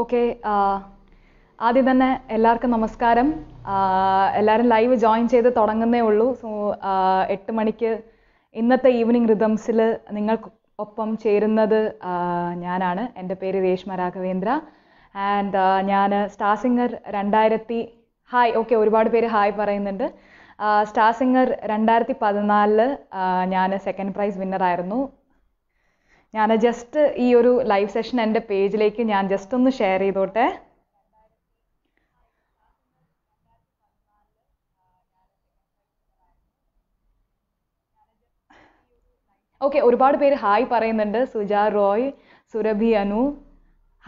Okay ആദ്യം തന്നെ എല്ലാവർക്കും നമസ്കാരം എല്ലാവരും ലൈവ് ജോയിൻ ചെയ്ത് തുടങ്ങുന്നേ ഉള്ളൂ സോ എട്ട് മണിക്ക് ഇന്നത്തെ ഈവനിങ് റിതംസിൽ നിങ്ങൾക്ക് ഒപ്പം ചേരുന്നത് ഞാനാണ് എൻ്റെ പേര് രേഷ്മ രാഘവേന്ദ്ര ആൻഡ് ഞാൻ സ്റ്റാർ സിംഗർ രണ്ടായിരത്തി ഹായ് ഓക്കെ ഒരുപാട് പേര് ഹായ് പറയുന്നുണ്ട് സ്റ്റാർ സിംഗർ രണ്ടായിരത്തി പതിനാലില് ഞാൻ സെക്കൻഡ് പ്രൈസ് വിന്നറായിരുന്നു ഞാൻ ജസ്റ്റ് ഈ ഒരു ലൈവ് സെഷൻ എൻ്റെ പേജിലേക്ക് ഞാൻ ജസ്റ്റ് ഒന്ന് ഷെയർ ചെയ്തോട്ടെ ഓക്കെ ഒരുപാട് പേര് ഹായ് പറയുന്നുണ്ട് സുജ റോയ് സുരഭി അനു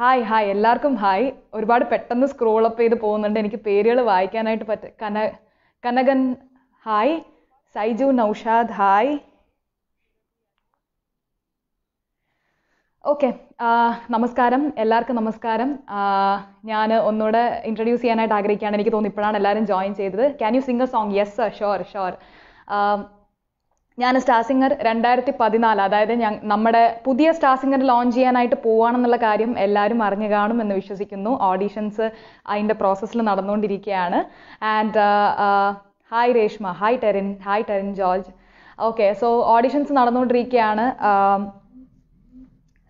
ഹായ് ഹായ് എല്ലാവർക്കും ഹായ് ഒരുപാട് പെട്ടെന്ന് സ്ക്രോൾ അപ്പ് ചെയ്ത് പോകുന്നുണ്ട് എനിക്ക് പേരുകൾ വായിക്കാനായിട്ട് പറ്റ കന Kanakan hi Saiju Noushad hi okay നമസ്കാരം എല്ലാവർക്കും നമസ്കാരം ഞാൻ ഒന്നുകൂടെ ഇൻട്രൊഡ്യൂസ് ചെയ്യാനായിട്ട് ആഗ്രഹിക്കുകയാണ് എനിക്ക് തോന്നുന്നു ഇപ്പോഴാണ് എല്ലാവരും ജോയിൻ ചെയ്തത് can you singer song yes sir sure sure ഞാൻ സ്റ്റാർ സിംഗർ രണ്ടായിരത്തി പതിനാല് അതായത് ഞാൻ നമ്മുടെ പുതിയ സ്റ്റാർ സിംഗർ ലോഞ്ച് ചെയ്യാനായിട്ട് പോവുകയാണെന്നുള്ള കാര്യം എല്ലാവരും അറിഞ്ഞു കാണും എന്ന് വിശ്വസിക്കുന്നു ഓഡീഷൻസ് അതിൻ്റെ പ്രോസസ്സിൽ നടന്നുകൊണ്ടിരിക്കുകയാണ് and hi Reshma hi Terin hi Terin George okay so auditions നടന്നുകൊണ്ടിരിക്കുകയാണ്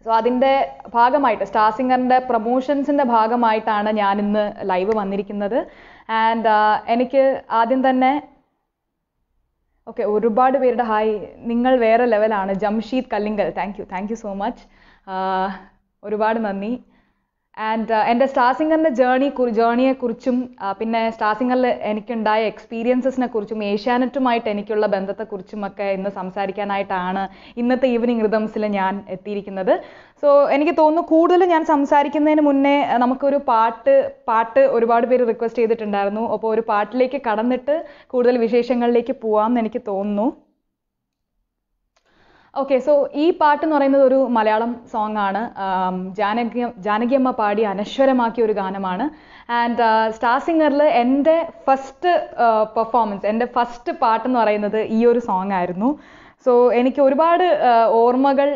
സോ അതിൻ്റെ ഭാഗമായിട്ട് സ്റ്റാർ സിംഗറിൻ്റെ പ്രൊമോഷൻസിൻ്റെ ഭാഗമായിട്ടാണ് ഞാൻ ഇന്ന് ലൈവ് വന്നിരിക്കുന്നത് ആൻഡ് uh, എനിക്ക് ആദ്യം തന്നെ ഓക്കെ ഒരുപാട് പേരുടെ ഹായ് നിങ്ങൾ വേറെ ലെവലാണ് Jamsheed Kallingal thank you thank you so much ഒരുപാട് നന്ദി ആൻഡ് uh, എൻ്റെ സ്റ്റാർ സിംഗറിൻ്റെ ജേണി ജേണിയെക്കുറിച്ചും പിന്നെ സ്റ്റാർ സിംഗറിൽ എനിക്കുണ്ടായ എക്സ്പീരിയൻസിനെ കുറിച്ചും ഏഷ്യാനെറ്റുമായിട്ട് എനിക്കുള്ള ബന്ധത്തെക്കുറിച്ചും ഒക്കെ ഇന്ന് സംസാരിക്കാനായിട്ടാണ് ഇന്നത്തെ ഈവനിങ് റിതംസിൽ ഞാൻ എത്തിയിരിക്കുന്നത് സോ എനിക്ക് തോന്നുന്നു കൂടുതൽ ഞാൻ സംസാരിക്കുന്നതിന് മുന്നേ നമുക്കൊരു പാട്ട് പാട്ട് ഒരുപാട് പേര് റിക്വസ്റ്റ് ചെയ്തിട്ടുണ്ടായിരുന്നു അപ്പോൾ ഒരു പാട്ടിലേക്ക് കടന്നിട്ട് കൂടുതൽ വിശേഷങ്ങളിലേക്ക് പോവാം എന്ന് എനിക്ക് തോന്നുന്നു ഓക്കെ സോ ഈ പാട്ട് എന്ന് പറയുന്നത് ഒരു മലയാളം സോങ് ആണ് ജാനകി ജാനകിയമ്മ പാടി അനശ്വരമാക്കിയ ഒരു ഗാനമാണ് ആൻഡ് സ്റ്റാർ സിംഗറിൽ എൻ്റെ ഫസ്റ്റ് പെർഫോമൻസ് എൻ്റെ ഫസ്റ്റ് പാട്ട് എന്ന് പറയുന്നത് ഈ ഒരു സോങ് ആയിരുന്നു സോ എനിക്ക് ഒരുപാട് ഓർമ്മകൾ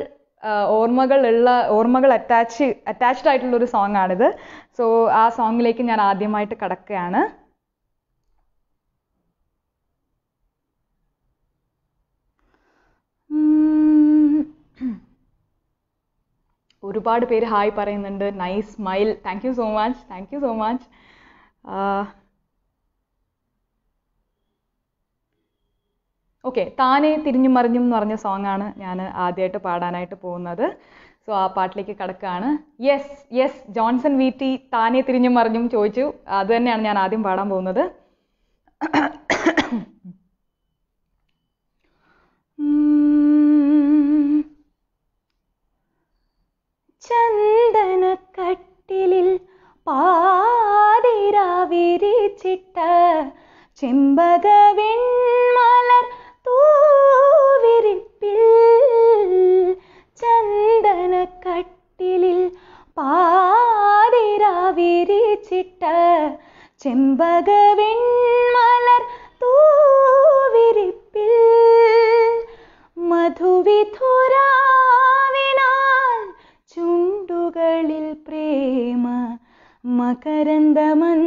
ഓർമ്മകൾ ഉള്ള ഓർമ്മകൾ അറ്റാച്ച് അറ്റാച്ച്ഡ് ആയിട്ടുള്ള ഒരു സോങ് ആണിത് സോ ആ സോങ്ങിലേക്ക് ഞാൻ ആദ്യമായിട്ട് കടക്കുകയാണ് ഒരുപാട് പേര് ഹായ് പറയുന്നുണ്ട് nice smile thank you so much thank you so much okay താനെ തിരിഞ്ഞും മറിഞ്ഞും എന്ന് പറഞ്ഞ ആണ് ഞാൻ ആദ്യമായിട്ട് പാടാനായിട്ട് പോകുന്നത് സോ ആ പാട്ടിലേക്ക് കിടക്കുകയാണ് yes yes Johnson V T താനെ തിരിഞ്ഞും മറിഞ്ഞും ചോദിച്ചു അത് തന്നെയാണ് ഞാൻ ആദ്യം പാടാൻ പോകുന്നത് ചന്ദനക്കട്ടിലിൽ പാതിരാ വിരിച്ചിട്ട ചെമ്പക വെൺമലർ തൂവിരിപ്പിൽ ചന്ദനക്കട്ടിലിൽ പാതിരാ വിരിച്ചിട്ട ചെമ്പക വെൺമലർ തൂവിരിപ്പിൽ മധുവി മകരന്ദമഞ്ജരിയേന്തി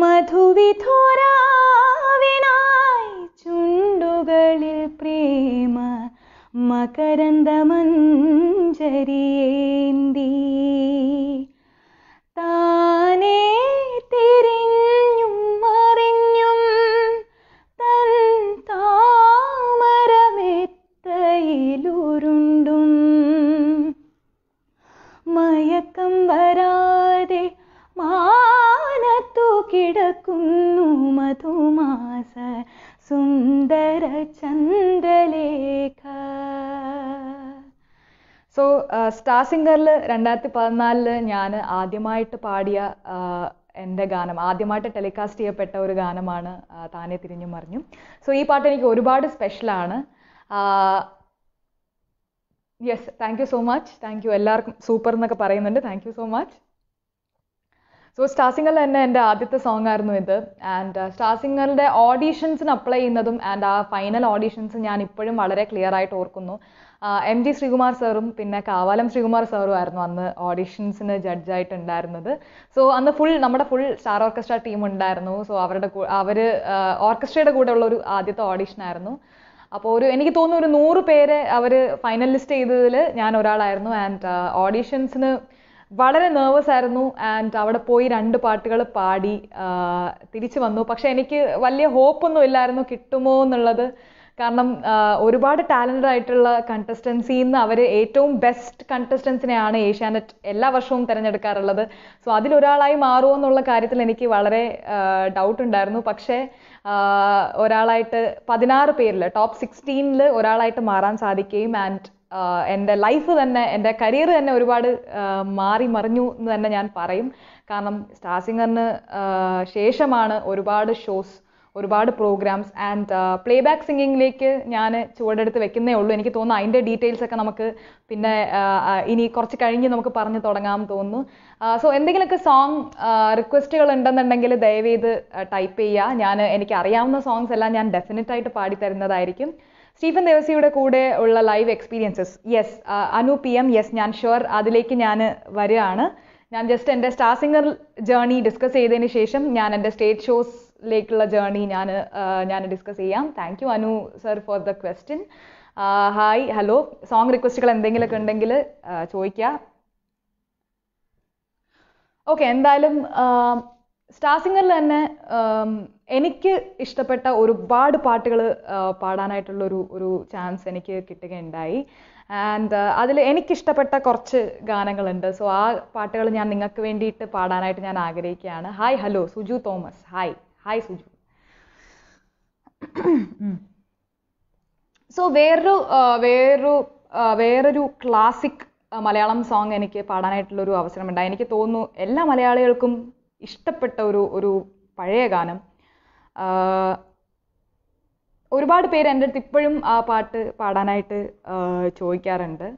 മധുവിധോരാവിനായി ചുണ്ടുകളിൽ പ്രേമ മകരന്ദമഞ്ജരിയേ സിംഗറിൽ രണ്ടായിരത്തി പതിനാലില് ഞാൻ ആദ്യമായിട്ട് പാടിയ എൻ്റെ ഗാനം ആദ്യമായിട്ട് ടെലികാസ്റ്റ് ചെയ്യപ്പെട്ട ഒരു ഗാനമാണ് താനെ തിരിഞ്ഞു മറിഞ്ഞു സോ ഈ പാട്ട് എനിക്ക് ഒരുപാട് സ്പെഷ്യലാണ് yes thank you so much thank you എല്ലാവർക്കും സൂപ്പർ എന്നൊക്കെ പറയുന്നുണ്ട് thank you so much so star സിംഗറിൽ തന്നെ എൻ്റെ ആദ്യത്തെ സോങ് ആയിരുന്നു ഇത് ആൻഡ് സ്റ്റാർ സിംഗറിൻ്റെ ഓഡീഷൻസിന് അപ്ലൈ ചെയ്യുന്നതും ആൻഡ് ആ ഫൈനൽ ഓഡീഷൻസ് ഞാൻ ഇപ്പോഴും വളരെ ക്ലിയർ ആയിട്ട് ഓർക്കുന്നു എം ജി ശ്രീകുമാർ സാറും പിന്നെ കാവാലം ശ്രീകുമാർ സാറും ആയിരുന്നു അന്ന് ഓഡിഷൻസിന് ജഡ്ജായിട്ടുണ്ടായിരുന്നത് സോ അന്ന് ഫുൾ നമ്മുടെ ഫുൾ സ്റ്റാർ ഓർക്കസ്ട്ര ടീം ഉണ്ടായിരുന്നു സോ അവരുടെ അവർ ഓർക്കസ്ട്രയുടെ കൂടെ ഉള്ള ഒരു ആദ്യത്തെ ഓഡിഷൻ ആയിരുന്നു അപ്പോൾ ഒരു എനിക്ക് തോന്നുന്നു ഒരു നൂറ് പേരെ അവർ ഫൈനലിസ്റ്റ് ചെയ്തതിൽ ഞാൻ ഒരാളായിരുന്നു ആൻഡ് ഓഡീഷൻസിന് വളരെ നെർവസ് ആയിരുന്നു ആൻഡ് അവിടെ പോയി രണ്ട് പാട്ടുകൾ പാടി തിരിച്ചു വന്നു പക്ഷെ എനിക്ക് വലിയ ഹോപ്പൊന്നും ഇല്ലായിരുന്നു കിട്ടുമോ എന്നുള്ളത് കാരണം ഒരുപാട് ടാലൻറ്റഡ് ആയിട്ടുള്ള കണ്ടസ്റ്റൻസിൽ നിന്ന് അവർ ഏറ്റവും ബെസ്റ്റ് കണ്ടസ്റ്റൻസിനെയാണ് ഏഷ്യാനെറ്റ് എല്ലാ വർഷവും തിരഞ്ഞെടുക്കാറുള്ളത് സോ അതിലൊരാളായി മാറുമോ എന്നുള്ള കാര്യത്തിൽ എനിക്ക് വളരെ ഡൗട്ട് ഉണ്ടായിരുന്നു പക്ഷേ ഒരാളായിട്ട് പതിനാറ് പേരിൽ ടോപ്പ് സിക്സ്റ്റീനിൽ ഒരാളായിട്ട് മാറാൻ സാധിക്കുകയും ആൻഡ് എൻ്റെ ലൈഫ് തന്നെ എൻ്റെ കരിയർ തന്നെ ഒരുപാട് മാറി മറിഞ്ഞു എന്ന് തന്നെ ഞാൻ പറയും കാരണം സ്റ്റാർ സിംഗറിന് ശേഷമാണ് ഒരുപാട് ഷോസ് ഒരുപാട് പ്രോഗ്രാംസ് ആൻഡ് പ്ലേ ബാക്ക് സിംഗിങ്ങിലേക്ക് ഞാൻ ചുവടെടുത്ത് വെക്കുന്നേ ഉള്ളൂ എനിക്ക് തോന്നുന്നു അതിൻ്റെ ഡീറ്റെയിൽസ് ഒക്കെ നമുക്ക് പിന്നെ uh, uh, ഇനി കുറച്ച് കഴിഞ്ഞ് നമുക്ക് പറഞ്ഞു തുടങ്ങാമെന്ന് തോന്നുന്നു സോ uh, എന്തെങ്കിലുമൊക്കെ സോങ് റിക്വസ്റ്റുകൾ ഉണ്ടെന്നുണ്ടെങ്കിൽ ദയവേത് ടൈപ്പ് ചെയ്യുക ഞാൻ എനിക്ക് അറിയാവുന്ന സോങ്സ് എല്ലാം ഞാൻ ഡെഫിനറ്റായിട്ട് പാടിത്തരുന്നതായിരിക്കും സ്റ്റീഫൻ ദേവസിയുടെ കൂടെ ഉള്ള live experiences yes Anu P M yes ഞാൻ ഷുവർ അതിലേക്ക് ഞാൻ വരികയാണ് ഞാൻ ജസ്റ്റ് എൻ്റെ സ്റ്റാർ സിംഗർ ജേർണി ഡിസ്കസ് ചെയ്തതിന് ശേഷം ഞാൻ എൻ്റെ സ്റ്റേറ്റ് ഷോസ് ലേക്കുള്ള ജേർണി ഞാൻ ഞാൻ ഡിസ്കസ് ചെയ്യാം thank you Anu sir for the question hi hello song റിക്വസ്റ്റുകൾ എന്തെങ്കിലുമൊക്കെ ഉണ്ടെങ്കിൽ ചോദിക്കുക ഓക്കെ എന്തായാലും സ്റ്റാർ സിംഗറിൽ തന്നെ എനിക്ക് ഇഷ്ടപ്പെട്ട ഒരുപാട് പാട്ടുകൾ പാടാനായിട്ടുള്ള ഒരു ഒരു ചാൻസ് എനിക്ക് കിട്ടുകയുണ്ടായി ആൻഡ് അതിൽ എനിക്കിഷ്ടപ്പെട്ട കുറച്ച് ഗാനങ്ങളുണ്ട് സോ ആ പാട്ടുകൾ ഞാൻ നിങ്ങൾക്ക് വേണ്ടിയിട്ട് പാടാനായിട്ട് ഞാൻ ആഗ്രഹിക്കുകയാണ് hi hello Suju Thomas hi hi Suju so വേറൊരു വേറൊരു വേറൊരു ക്ലാസിക് മലയാളം സോങ് എനിക്ക് പാടാനായിട്ടുള്ളൊരു ഉണ്ടായി എനിക്ക് തോന്നുന്നു എല്ലാ മലയാളികൾക്കും ഇഷ്ടപ്പെട്ട ഒരു ഒരു പഴയ ഗാനം ഒരുപാട് പേര് എൻ്റെ അടുത്ത് ഇപ്പോഴും ആ പാട്ട് പാടാനായിട്ട് ചോദിക്കാറുണ്ട്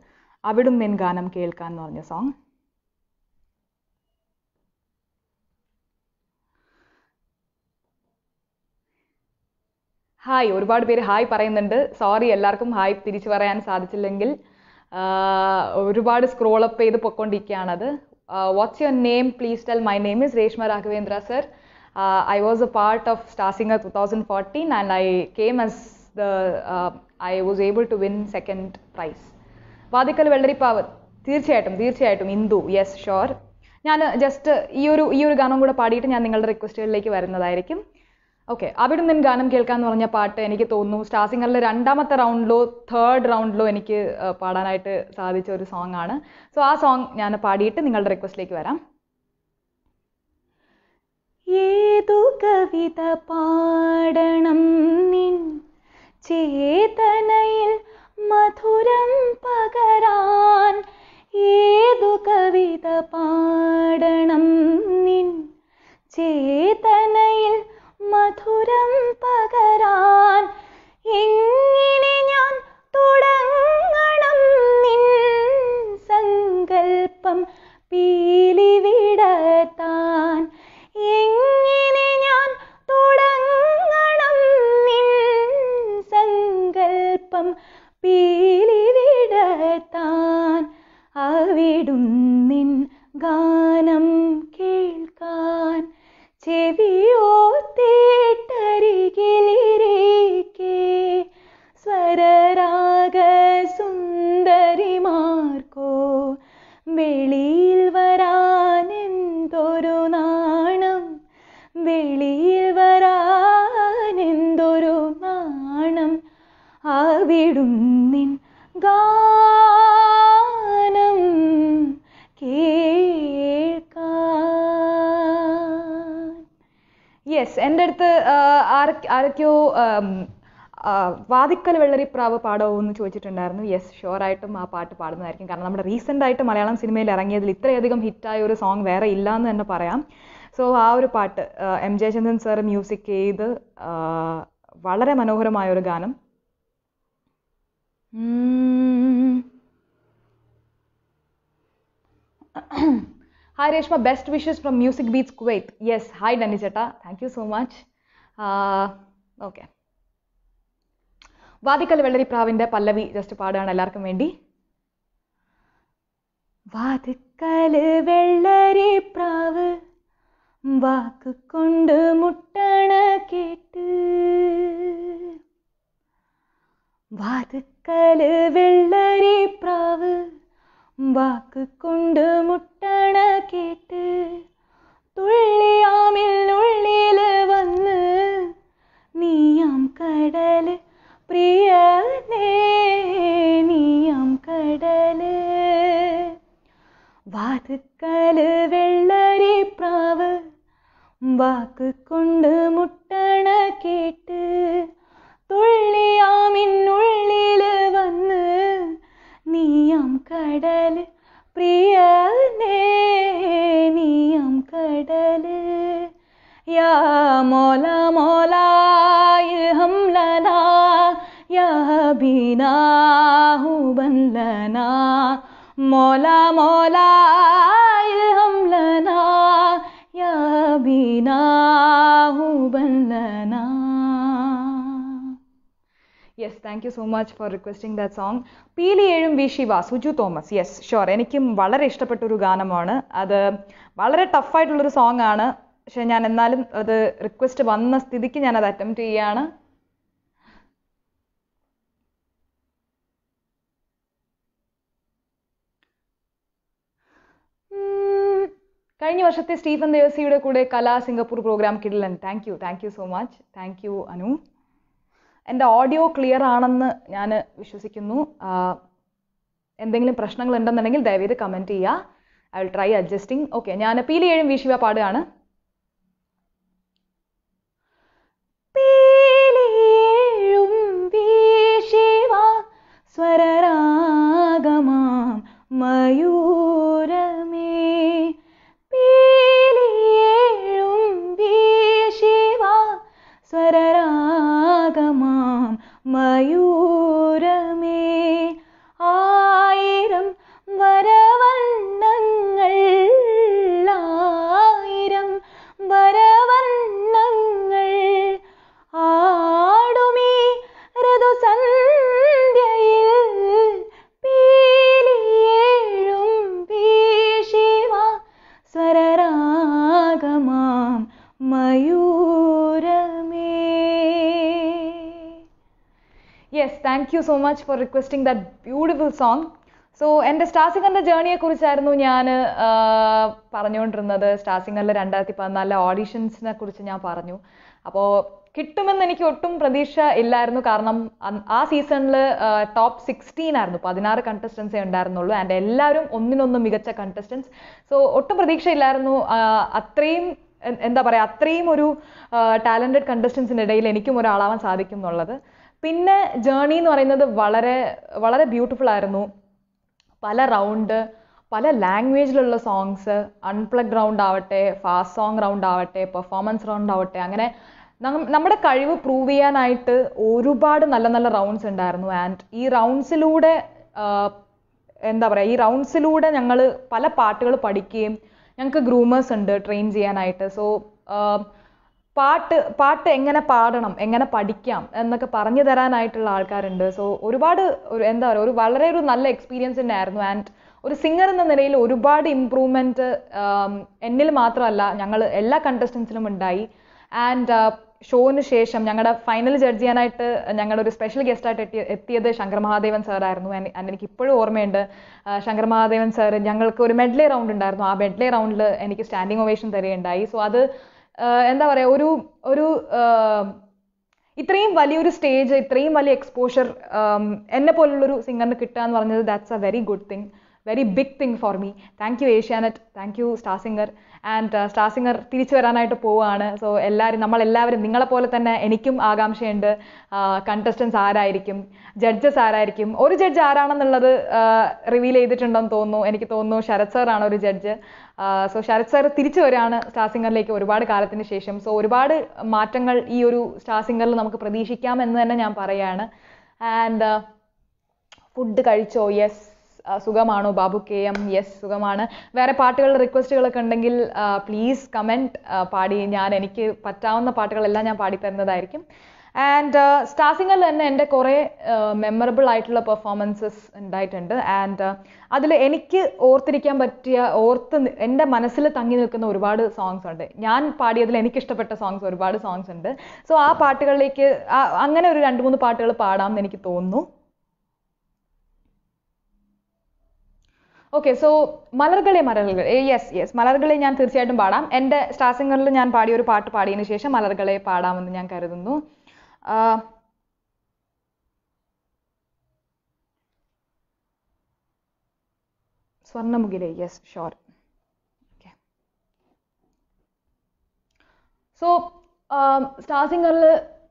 അവിടുന്ന് എൻ ഗാനം കേൾക്കാൻ എന്ന് പറഞ്ഞ സോങ് ഹായ് ഒരുപാട് പേര് ഹായ് പറയുന്നുണ്ട് സോറി എല്ലാവർക്കും ഹായ് തിരിച്ചു പറയാൻ സാധിച്ചില്ലെങ്കിൽ ഒരുപാട് സ്ക്രോൾ അപ്പ് ചെയ്ത് പൊയ്ക്കൊണ്ടിരിക്കുകയാണത് what's your name please tell my name is Reshma Raghavendra sir I was a part of star singer two thousand fourteen and I came as the I was able to win second prize വാദിക്കൽ വെള്ളരിപ്പാവ് തീർച്ചയായിട്ടും തീർച്ചയായിട്ടും Indu yes sure ഞാൻ just ഈ ഒരു ഈ ഒരു ഗാനം കൂടെ പാടിയിട്ട് ഞാൻ നിങ്ങളുടെ റിക്വസ്റ്റുകളിലേക്ക് വരുന്നതായിരിക്കും ഓക്കെ അവിടുന്ന് ഗാനം കേൾക്കാന്ന് പറഞ്ഞ പാട്ട് എനിക്ക് തോന്നുന്നു സ്റ്റാർ സിംഗറിലെ രണ്ടാമത്തെ റൗണ്ടിലോ തേർഡ് റൗണ്ടിലോ എനിക്ക് പാടാനായിട്ട് സാധിച്ച ഒരു സോങ് ആണ് സോ ആ സോങ് ഞാൻ പാടിയിട്ട് നിങ്ങളുടെ റിക്വസ്റ്റിലേക്ക് വരാം ഏതു കവിത പാടണം നിൻ ചേതനയിൽ മധുരം പകരാൻ ഏതു കവിത പാടണം നിൻ ചേതനയിൽ മധുരം പകരാൻ എങ്ങനെ ഞാൻ തുടങ്ങണം നിൻ സങ്കൽപ്പം പീലിവിടത്താൻ എങ്ങനെ ഞാൻ തുടങ്ങണം നിൻ സങ്കൽപ്പം പീലിവിടത്താൻ അവിടും നിൻ ഗാനം കേൾക്കാൻ ചെവിയോ പൂത്തേട്ടരികിലിരിക്കെ വരാനെന്തൊരു നാണം വെളിയിൽ യെസ് എൻ്റെ അടുത്ത് ആരൊക്കെയോ വാതിക്കൽ വെള്ളരിപ്രാവ് പാടവും എന്ന് ചോദിച്ചിട്ടുണ്ടായിരുന്നു യെസ് ആയിട്ടും ആ പാട്ട് പാടുന്നതായിരിക്കും കാരണം നമ്മുടെ റീസെൻ്റ് ആയിട്ട് മലയാളം സിനിമയിൽ ഇറങ്ങിയതിൽ ഇത്രയധികം ഹിറ്റായ ഒരു സോങ് വേറെ ഇല്ല എന്ന് തന്നെ പറയാം സോ ആ ഒരു പാട്ട് എം ജയചന്ദ്രൻ സാർ മ്യൂസിക് ചെയ്ത് വളരെ മനോഹരമായ ഒരു ഗാനം hi Reshma best wishes from music beats Kuwait yes hi Danny ചേട്ടാ thank you so much okay വാതിക്കൽ പ്രാവിൻ്റെ പല്ലവി ജസ്റ്റ് പാടുകയാണ് എല്ലാവർക്കും വേണ്ടി വാതിക്കൽ പ്രാവ് വാക്ക് കൊണ്ട് മുട്ടണ കേട്ട് വാതിക്കൽ വെള്ളരി പ്രാവ് വാക്ക് കൊണ്ട് മുട്ടണ കേട്ട് തുള്ളിയാമിൽ ഉള്ളിൽ വന്ന് നീയാം കടല് പ്രിയനേ നീയാം കടല് വാതുക്കല് വെള്ളരി പ്രാവ് വാക്ക് കൊണ്ട് മുട്ടണ കേട്ട് തുള്ളിയാമിൻ ഉള്ളിൽ നീയം കടൽ പ്രിയനേ നീയം കടൽ യാ മോല മോല ഇർഹം ലനാ യാ ബിനാഹുബൻ ലനാ മോല മോല ഇർഹം ലനാ യാ ബിനാഹുബൻ ലനാ yes thank you so much for requesting that song പീലിയേഴും വി ശിവ സുജു തോമസ് യെസ് ഷുവർ എനിക്കും വളരെ ഇഷ്ടപ്പെട്ട ഒരു ഗാനമാണ് അത് വളരെ ടഫായിട്ടുള്ളൊരു സോങ് ആണ് പക്ഷെ ഞാൻ എന്നാലും അത് റിക്വസ്റ്റ് വന്ന സ്ഥിതിക്ക് ഞാൻ അത് അറ്റംപ്റ്റ് ചെയ്യാണ് കഴിഞ്ഞ വർഷത്തെ സ്റ്റീഫൻ ദേവസിയുടെ കൂടെ കലാ സിംഗപ്പൂർ പ്രോഗ്രാം കിടലൻ thank you thank you so much thank you Anu എൻ്റെ ഓഡിയോ ക്ലിയർ ആണെന്ന് ഞാൻ വിശ്വസിക്കുന്നു എന്തെങ്കിലും പ്രശ്നങ്ങൾ ഉണ്ടെന്നുണ്ടെങ്കിൽ ദയവേത് കമൻറ്റ് ചെയ്യുക I will try adjusting okay ഞാൻ ഏഴും വീശിവ പാടുകയാണ് പീലിയേഴും സ്വരരാഗമാം മയൂ you so much for requesting that beautiful song so എൻ്റെ സ്റ്റാസിംഗറിൻ്റെ ജേണിയെക്കുറിച്ചായിരുന്നു ഞാൻ പറഞ്ഞുകൊണ്ടിരുന്നത് സ്റ്റാർ രണ്ടായിരത്തി പതിനാലിലെ ഓഡീഷൻസിനെ കുറിച്ച് ഞാൻ പറഞ്ഞു അപ്പോൾ കിട്ടുമെന്ന് എനിക്ക് ഒട്ടും പ്രതീക്ഷ ഇല്ലായിരുന്നു കാരണം ആ സീസണിൽ ടോപ്പ് സിക്സ്റ്റീൻ ആയിരുന്നു പതിനാറ് കണ്ടസ്റ്റൻസേ ഉണ്ടായിരുന്നുള്ളൂ ആൻഡ് എല്ലാവരും ഒന്നിനൊന്നും മികച്ച കണ്ടസ്റ്റൻസ് സോ ഒട്ടും പ്രതീക്ഷ ഇല്ലായിരുന്നു അത്രയും എന്താ പറയുക അത്രയും ഒരു ടാലൻറ്റഡ് കണ്ടസ്റ്റൻസിൻ്റെ ഇടയിൽ എനിക്കും ഒരാളാവാൻ സാധിക്കും എന്നുള്ളത് പിന്നെ ജേർണി എന്ന് പറയുന്നത് വളരെ വളരെ ബ്യൂട്ടിഫുൾ ആയിരുന്നു പല റൗണ്ട് പല ലാംഗ്വേജിലുള്ള സോങ്സ് അൺപ്ലഗ് റൗണ്ട് ആവട്ടെ ഫാസ്റ്റ് സോങ് റൗണ്ട് ആവട്ടെ പെർഫോമൻസ് റൗണ്ട് ആവട്ടെ അങ്ങനെ നമ്മുടെ കഴിവ് പ്രൂവ് ചെയ്യാനായിട്ട് ഒരുപാട് നല്ല നല്ല റൗണ്ട്സ് ഉണ്ടായിരുന്നു ആൻഡ് ഈ റൗണ്ട്സിലൂടെ എന്താ പറയുക ഈ റൗണ്ട്സിലൂടെ ഞങ്ങൾ പല പാട്ടുകൾ പഠിക്കുകയും ഞങ്ങൾക്ക് ഗ്രൂമേഴ്സ് ഉണ്ട് ട്രെയിൻ ചെയ്യാനായിട്ട് സോ പാട്ട് പാട്ട് എങ്ങനെ പാടണം എങ്ങനെ പഠിക്കാം എന്നൊക്കെ പറഞ്ഞു തരാനായിട്ടുള്ള ആൾക്കാരുണ്ട് സോ ഒരുപാട് ഒരു എന്താ പറയുക ഒരു വളരെ ഒരു നല്ല എക്സ്പീരിയൻസ് തന്നെയായിരുന്നു ആൻഡ് ഒരു സിംഗർ എന്ന നിലയിൽ ഒരുപാട് ഇമ്പ്രൂവ്മെൻറ്റ് എന്നിൽ മാത്രമല്ല ഞങ്ങൾ എല്ലാ കണ്ടസ്റ്റൻസിലും ഉണ്ടായി ആൻഡ് ഷോന് ശേഷം ഞങ്ങളുടെ ഫൈനൽ ജഡ്ജ് ചെയ്യാനായിട്ട് ഞങ്ങളുടെ ഒരു സ്പെഷ്യൽ ഗസ്റ്റായിട്ട് എത്തിയ എത്തിയത് ശങ്കർ മഹാദേവൻ സാറായിരുന്നു ആൻഡ് എനിക്ക് ഇപ്പോഴും ഓർമ്മയുണ്ട് ശങ്കർ മഹാദേവൻ സാർ ഞങ്ങൾക്ക് ഒരു മെഡ്ലേ റൗണ്ട് ഉണ്ടായിരുന്നു ആ മെഡ്ലേ റൗണ്ടിൽ എനിക്ക് സ്റ്റാൻഡിങ് ഒവേഷൻ തരികയുണ്ടായി സോ അത് എന്താ പറയുക ഒരു ഒരു ഇത്രയും വലിയൊരു സ്റ്റേജ് ഇത്രയും വലിയ എക്സ്പോഷർ എന്നെ പോലുള്ളൊരു സിംഗറിന് കിട്ടുക എന്ന് പറഞ്ഞത് that's a very good thing very big thing for me thank you Asianet thank you star singer and star singer തിരിച്ചു വരാനായിട്ട് പോവുകയാണ് സോ എല്ലാവരും നമ്മളെല്ലാവരും നിങ്ങളെപ്പോലെ തന്നെ എനിക്കും ആകാംക്ഷയുണ്ട് കണ്ടസ്റ്റൻസ് ആരായിരിക്കും ജഡ്ജസ് ആരായിരിക്കും ഒരു ജഡ്ജ് ആരാണെന്നുള്ളത് റിവീൽ ചെയ്തിട്ടുണ്ടെന്ന് തോന്നുന്നു എനിക്ക് തോന്നുന്നു ശരത് സാറാണ് ഒരു ജഡ്ജ് സോ ശരത് സാർ തിരിച്ചു വരികയാണ് സ്റ്റാർ സിംഗറിലേക്ക് ഒരുപാട് കാലത്തിന് ശേഷം സോ ഒരുപാട് മാറ്റങ്ങൾ ഈ ഒരു സ്റ്റാർ സിംഗറിൽ നമുക്ക് പ്രതീക്ഷിക്കാം എന്ന് തന്നെ ഞാൻ പറയുകയാണ് ആൻഡ് ഫുഡ് uh, കഴിച്ചോ യെസ് സുഖമാണോ ബാബു കെ എം യെസ് സുഖമാണ് വേറെ പാട്ടുകൾ റിക്വസ്റ്റുകളൊക്കെ ഉണ്ടെങ്കിൽ പ്ലീസ് കമൻറ്റ് പാടി ഞാൻ എനിക്ക് പറ്റാവുന്ന പാട്ടുകളെല്ലാം ഞാൻ പാടിത്തരുന്നതായിരിക്കും ആൻഡ് സ്റ്റാർ സിംഗറിൽ തന്നെ എൻ്റെ കുറേ മെമ്മറബിൾ ആയിട്ടുള്ള പെർഫോമൻസസ് ഉണ്ടായിട്ടുണ്ട് ആൻഡ് അതിൽ എനിക്ക് ഓർത്തിരിക്കാൻ പറ്റിയ ഓർത്ത് എൻ്റെ മനസ്സിൽ തങ്ങി നിൽക്കുന്ന ഒരുപാട് സോങ്സ് ഉണ്ട് ഞാൻ പാടിയതിൽ എനിക്ക് ഇഷ്ടപ്പെട്ട സോങ്സ് ഒരുപാട് സോങ്സ് ഉണ്ട് സോ ആ പാട്ടുകളിലേക്ക് അങ്ങനെ ഒരു രണ്ട് മൂന്ന് പാട്ടുകൾ പാടാമെന്ന് എനിക്ക് തോന്നുന്നു ഓക്കെ സോ മലർകളെ മലർകളെ യെസ് യെസ് മലർകളെ ഞാൻ തീർച്ചയായിട്ടും പാടാം എൻ്റെ സ്റ്റാർ സിംഗറിൽ ഞാൻ പാടിയ ഒരു പാട്ട് പാടിയതിന് ശേഷം മലർകളെ പാടാമെന്ന് ഞാൻ കരുതുന്നു സ്വർണ്ണമുഖിലെ yes sure okay so star സിംഗറിൽ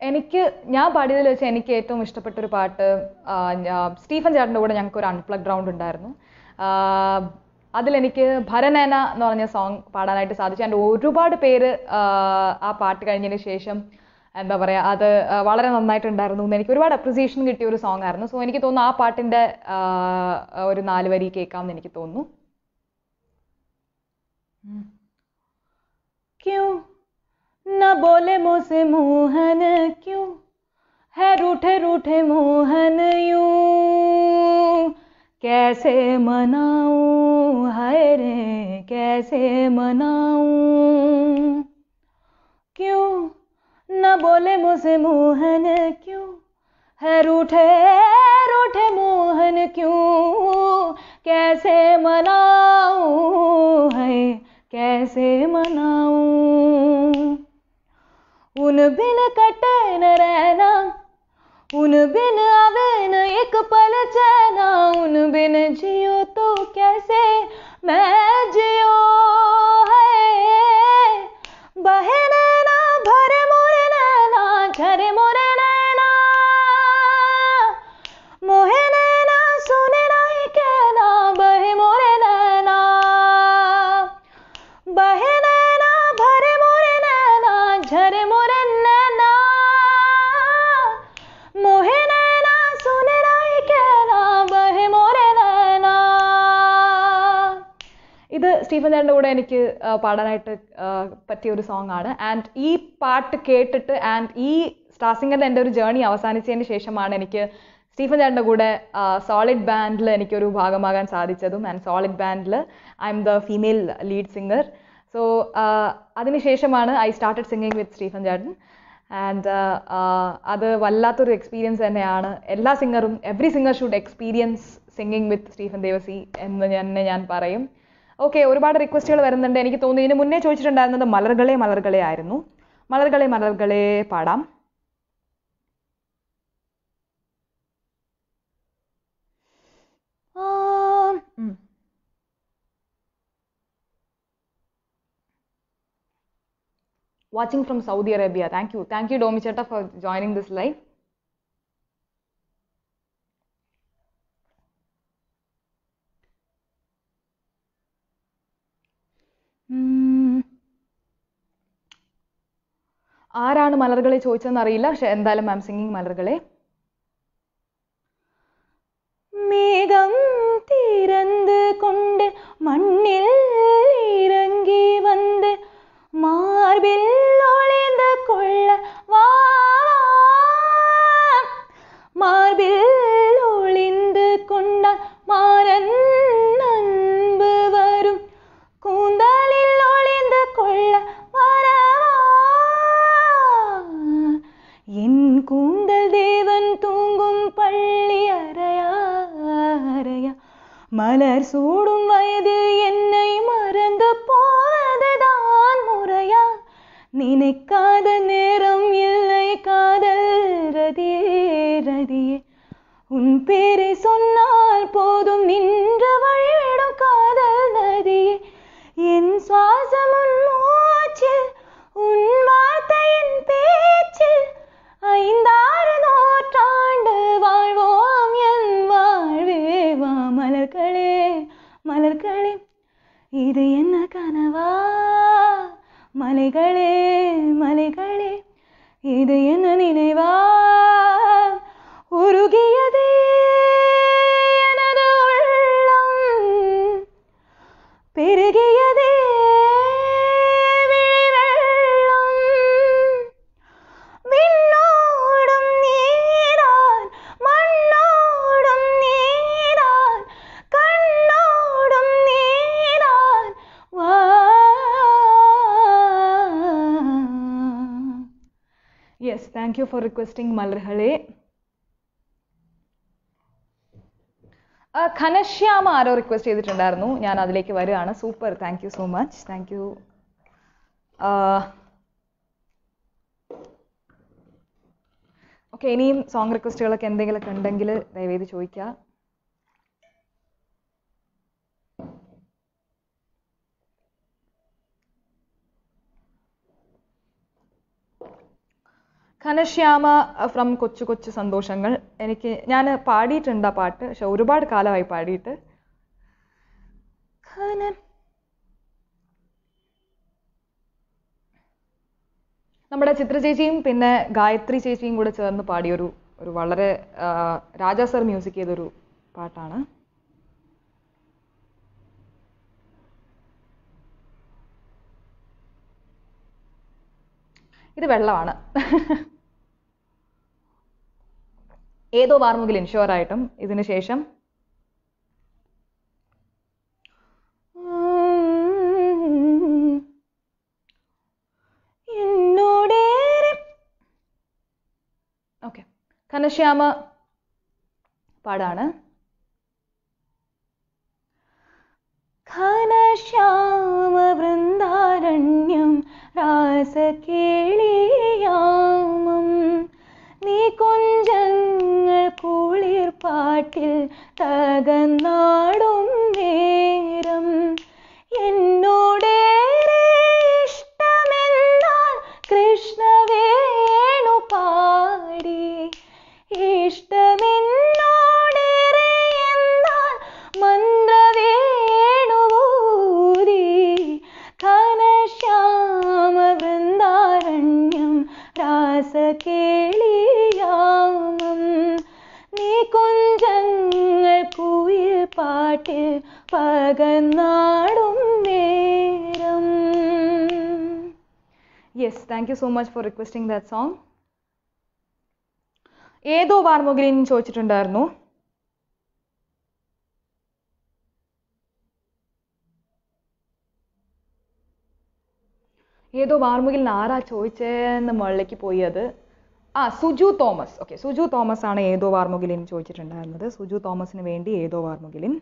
എനിക്ക് ഞാൻ പാടിയതിൽ വെച്ച് എനിക്ക് ഏറ്റവും ഇഷ്ടപ്പെട്ട ഒരു പാട്ട് സ്റ്റീഫൻ ചേട്ടൻ്റെ കൂടെ ഞങ്ങൾക്ക് ഒരു അൺപ്ലഗ്ഡ് റൗണ്ട് ഉണ്ടായിരുന്നു അതിലെനിക്ക് ഭരനേന എന്ന് പറഞ്ഞ സോങ് പാടാനായിട്ട് സാധിച്ചു ആൻഡ് ഒരുപാട് പേര് ആ പാട്ട് കഴിഞ്ഞതിന് ശേഷം എന്താ പറയുക അത് വളരെ നന്നായിട്ടുണ്ടായിരുന്നു എന്ന് എനിക്ക് ഒരുപാട് അപ്രിസിയേഷൻ കിട്ടിയ ഒരു സോങ് ആയിരുന്നു സോ എനിക്ക് തോന്നുന്നു ആ പാട്ടിൻ്റെ ഒരു നാല് വരി കേൾക്കാം എന്ന് എനിക്ക് തോന്നുന്നു बोले मोहन क्यों है रूठे रूठे मोहन कैसे मनाऊं हाय रे कैसे मनाऊं क्यों न बोले मुझसे मोहन क्यों है रूठे रूठे मोहन क्यों कैसे मनाऊं है कैसे मनाऊं उन बिन कटे न रहना उन बिन आवे न एक पल चैना उन बिन जियो तो कैसे मैं जियो है बहे സ്റ്റീഫൻ ചേട്ടൻ്റെ കൂടെ എനിക്ക് പാടാനായിട്ട് പറ്റിയ ഒരു സോങ് ആണ് ആൻഡ് ഈ പാട്ട് കേട്ടിട്ട് ആൻഡ് ഈ സ്റ്റാർ സിംഗറിൻ്റെ എൻ്റെ ഒരു ജേണി അവസാനിച്ചതിന് ശേഷമാണ് എനിക്ക് സ്റ്റീഫൻ ചേട്ടൻ്റെ കൂടെ സോളിഡ് ബാൻഡിൽ എനിക്കൊരു ഭാഗമാകാൻ സാധിച്ചതും ആൻഡ് സോളിഡ് ബാൻഡിൽ I'm the female lead singer so അതിനുശേഷമാണ് I started singing with Stephen ചേട്ടൻ ആൻഡ് അത് വല്ലാത്തൊരു എക്സ്പീരിയൻസ് തന്നെയാണ് എല്ലാ സിംഗറും every singer should experience singing with Stephen Devassy എന്ന് തന്നെ ഞാൻ പറയും ഓക്കെ ഒരുപാട് റിക്വസ്റ്റുകൾ വരുന്നുണ്ട് എനിക്ക് തോന്നുന്നു ഇതിന് മുന്നേ ചോദിച്ചിട്ടുണ്ടായിരുന്നത് മലർകളെ മലർകളെ ആയിരുന്നു മലർകളെ മലർകളെ പാടാം watching from Saudi Arabia thank you thank you ചേട്ടാ ഫോർ ജോയിനിങ് ദിസ് live ആരാണ് മലർകളെ ചോദിച്ചതെന്ന് അറിയില്ല പക്ഷെ എന്തായാലും മാം സിംഗിങ് മലർകളെ മേഘം തീരന്ത് കൊണ്ട് മണ്ണിൽ மலர் சூடும் வயது என்னை மறந்து போவதுதான் முறையா நினைக்காத മലകളെ മലകളെ ഇത് എന്ന് നിലവാ ഫോർ റിക്വസ്റ്റിംഗ് മലർഹളെ ഘനശ്യാമ ആരോ റിക്വസ്റ്റ് ചെയ്തിട്ടുണ്ടായിരുന്നു ഞാൻ അതിലേക്ക് വരികയാണ് super thank you so much thank you okay ഇനിയും സോങ് റിക്വസ്റ്റുകളൊക്കെ എന്തെങ്കിലുമൊക്കെ ഉണ്ടെങ്കിൽ ദയവേത് ചോദിക്കുക ശ്യാമ ഫ്രം കൊച്ചു കൊച്ചു സന്തോഷങ്ങൾ എനിക്ക് ഞാൻ പാടിയിട്ടുണ്ട് ആ പാട്ട് പക്ഷെ ഒരുപാട് കാലമായി പാടിയിട്ട് നമ്മുടെ ചിത്ര ചേച്ചിയും പിന്നെ ഗായത്രി ചേച്ചിയും കൂടെ ചേർന്ന് പാടിയൊരു ഒരു വളരെ രാജാ സർ മ്യൂസിക് ചെയ്തൊരു പാട്ടാണ് ഇത് വെള്ളമാണ് ഏതോ വാർമുകിൽ ഇൻഷുർ ആയിട്ടും ഇതിന് ശേഷം ഘനശ്യാമ പാടാണ് ഘനശ്യാമ വൃന്ദാരണ്യം രാസകേ തകർക്കിൽ തകന്ന thank you so much for requesting that song ഏതോ വാർമുകിലിനും ചോദിച്ചിട്ടുണ്ടായിരുന്നു ഏതോ വാർമുകിൽ ആരാ ചോദിച്ചെന്ന് മുകളിലേക്ക് പോയി അത് ആ Suju Thomas okay Suju Thomas ആണ് ഏതോ വാർമുകിലിൻ ചോദിച്ചിട്ടുണ്ടായിരുന്നത് സുജു തോമസിന് വേണ്ടി ഏതോ വാർമുകിലിൻ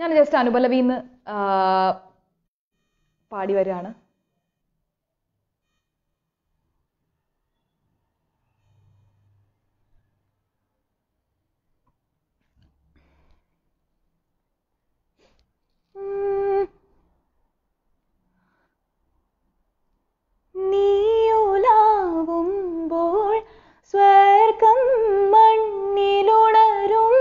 ഞാൻ ജസ്റ്റ് അനുപലവിന്ന് പാടി വരികയാണ് നീയുലാവുമ്പോൾ സ്വർഗം മണ്ണിലുണരും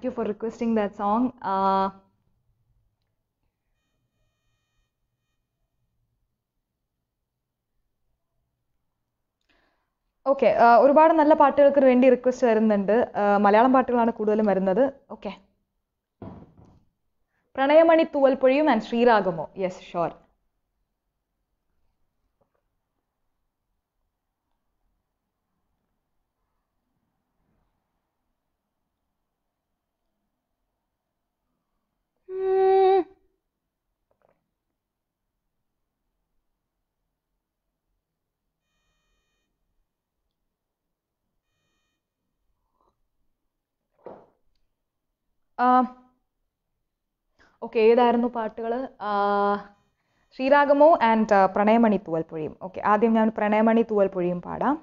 thank you for requesting that song okay ഒരുപാട് നല്ല പാട്ടുകൾക്ക് വേണ്ടി റിക്വസ്റ്റ് വരുന്നുണ്ട് uh, മലയാളം പാട്ടുകളാണ് കൂടുതലും വരുന്നത് ഓക്കെ പ്രണയമണി തൂവൽപ്പൊഴിയും ആൻഡ് ശ്രീരാഗമോ യെസ് ഷുവർ ഓക്കെ ഏതായിരുന്നു പാട്ടുകൾ ശ്രീരാഗമോ ആൻഡ് പ്രണയമണി തൂവൽപ്പുഴയും ഓക്കെ ആദ്യം ഞാൻ പ്രണയമണി തൂവൽപ്പുഴയും പാടാം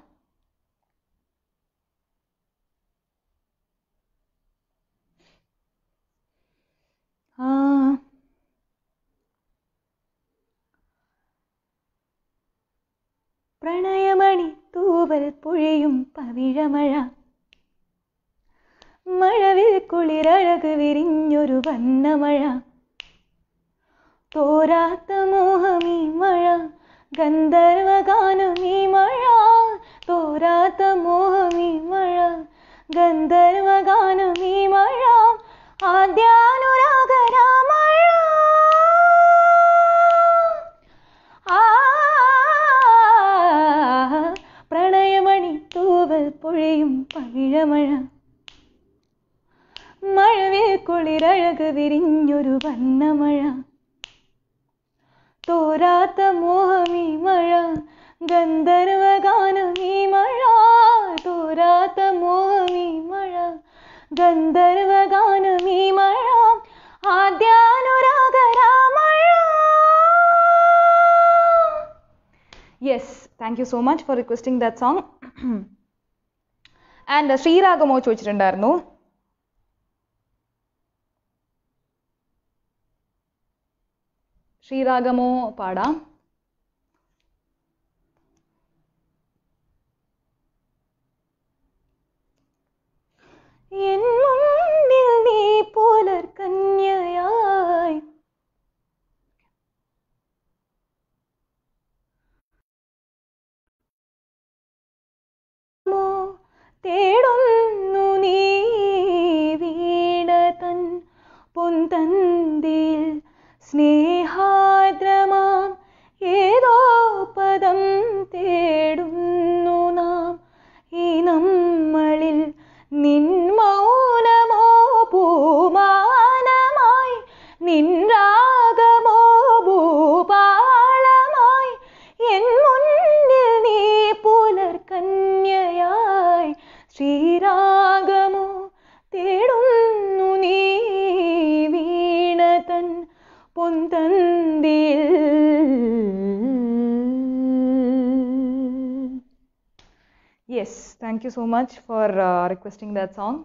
പ്രണയമണി തൂവൽ പുഴയും പവിഴമഴ മഴവിൽ കുളിരഴക് വിരിഞ്ഞൊരു വന്നമഴ തോരാത്ത മോഹമീ മഴ ഗന്ധർവഗാനമീ മഴ തോരാത്ത മോഹമീ മഴ ഗന്ധർവഗാനമീ മഴ ആദ്യാനുരാഗരാമഴ ആ പ്രണയമണി തൂവൽ പൊഴിയും പവിഴമഴ മഴവേ കുളിരഴക് വിരിഞ്ഞൊരു വന്നമഴ തോരാത്ത മോഹം ഈ മഴ ഗന്ധർവഗാനം ഈ മഴ തോരാത്ത മോഹം ഈ മഴ ഗന്ധർവഗാനം ഈ മഴ ആദ്യാനുരാഗരാമഴ yes thank you so much for requesting that song and ശ്രീരാഗമോ ചോദിച്ചിട്ടുണ്ടായിരുന്നു శ్రీరాగము పాడాం என் முன்னில் நீ போலர் கன்யையாய் തേടുന്നു നീ വീണ തൻ പൊന്തന്തിൽ स्नेहाद्रमान् एदोपदं ते thank you so much for requesting that song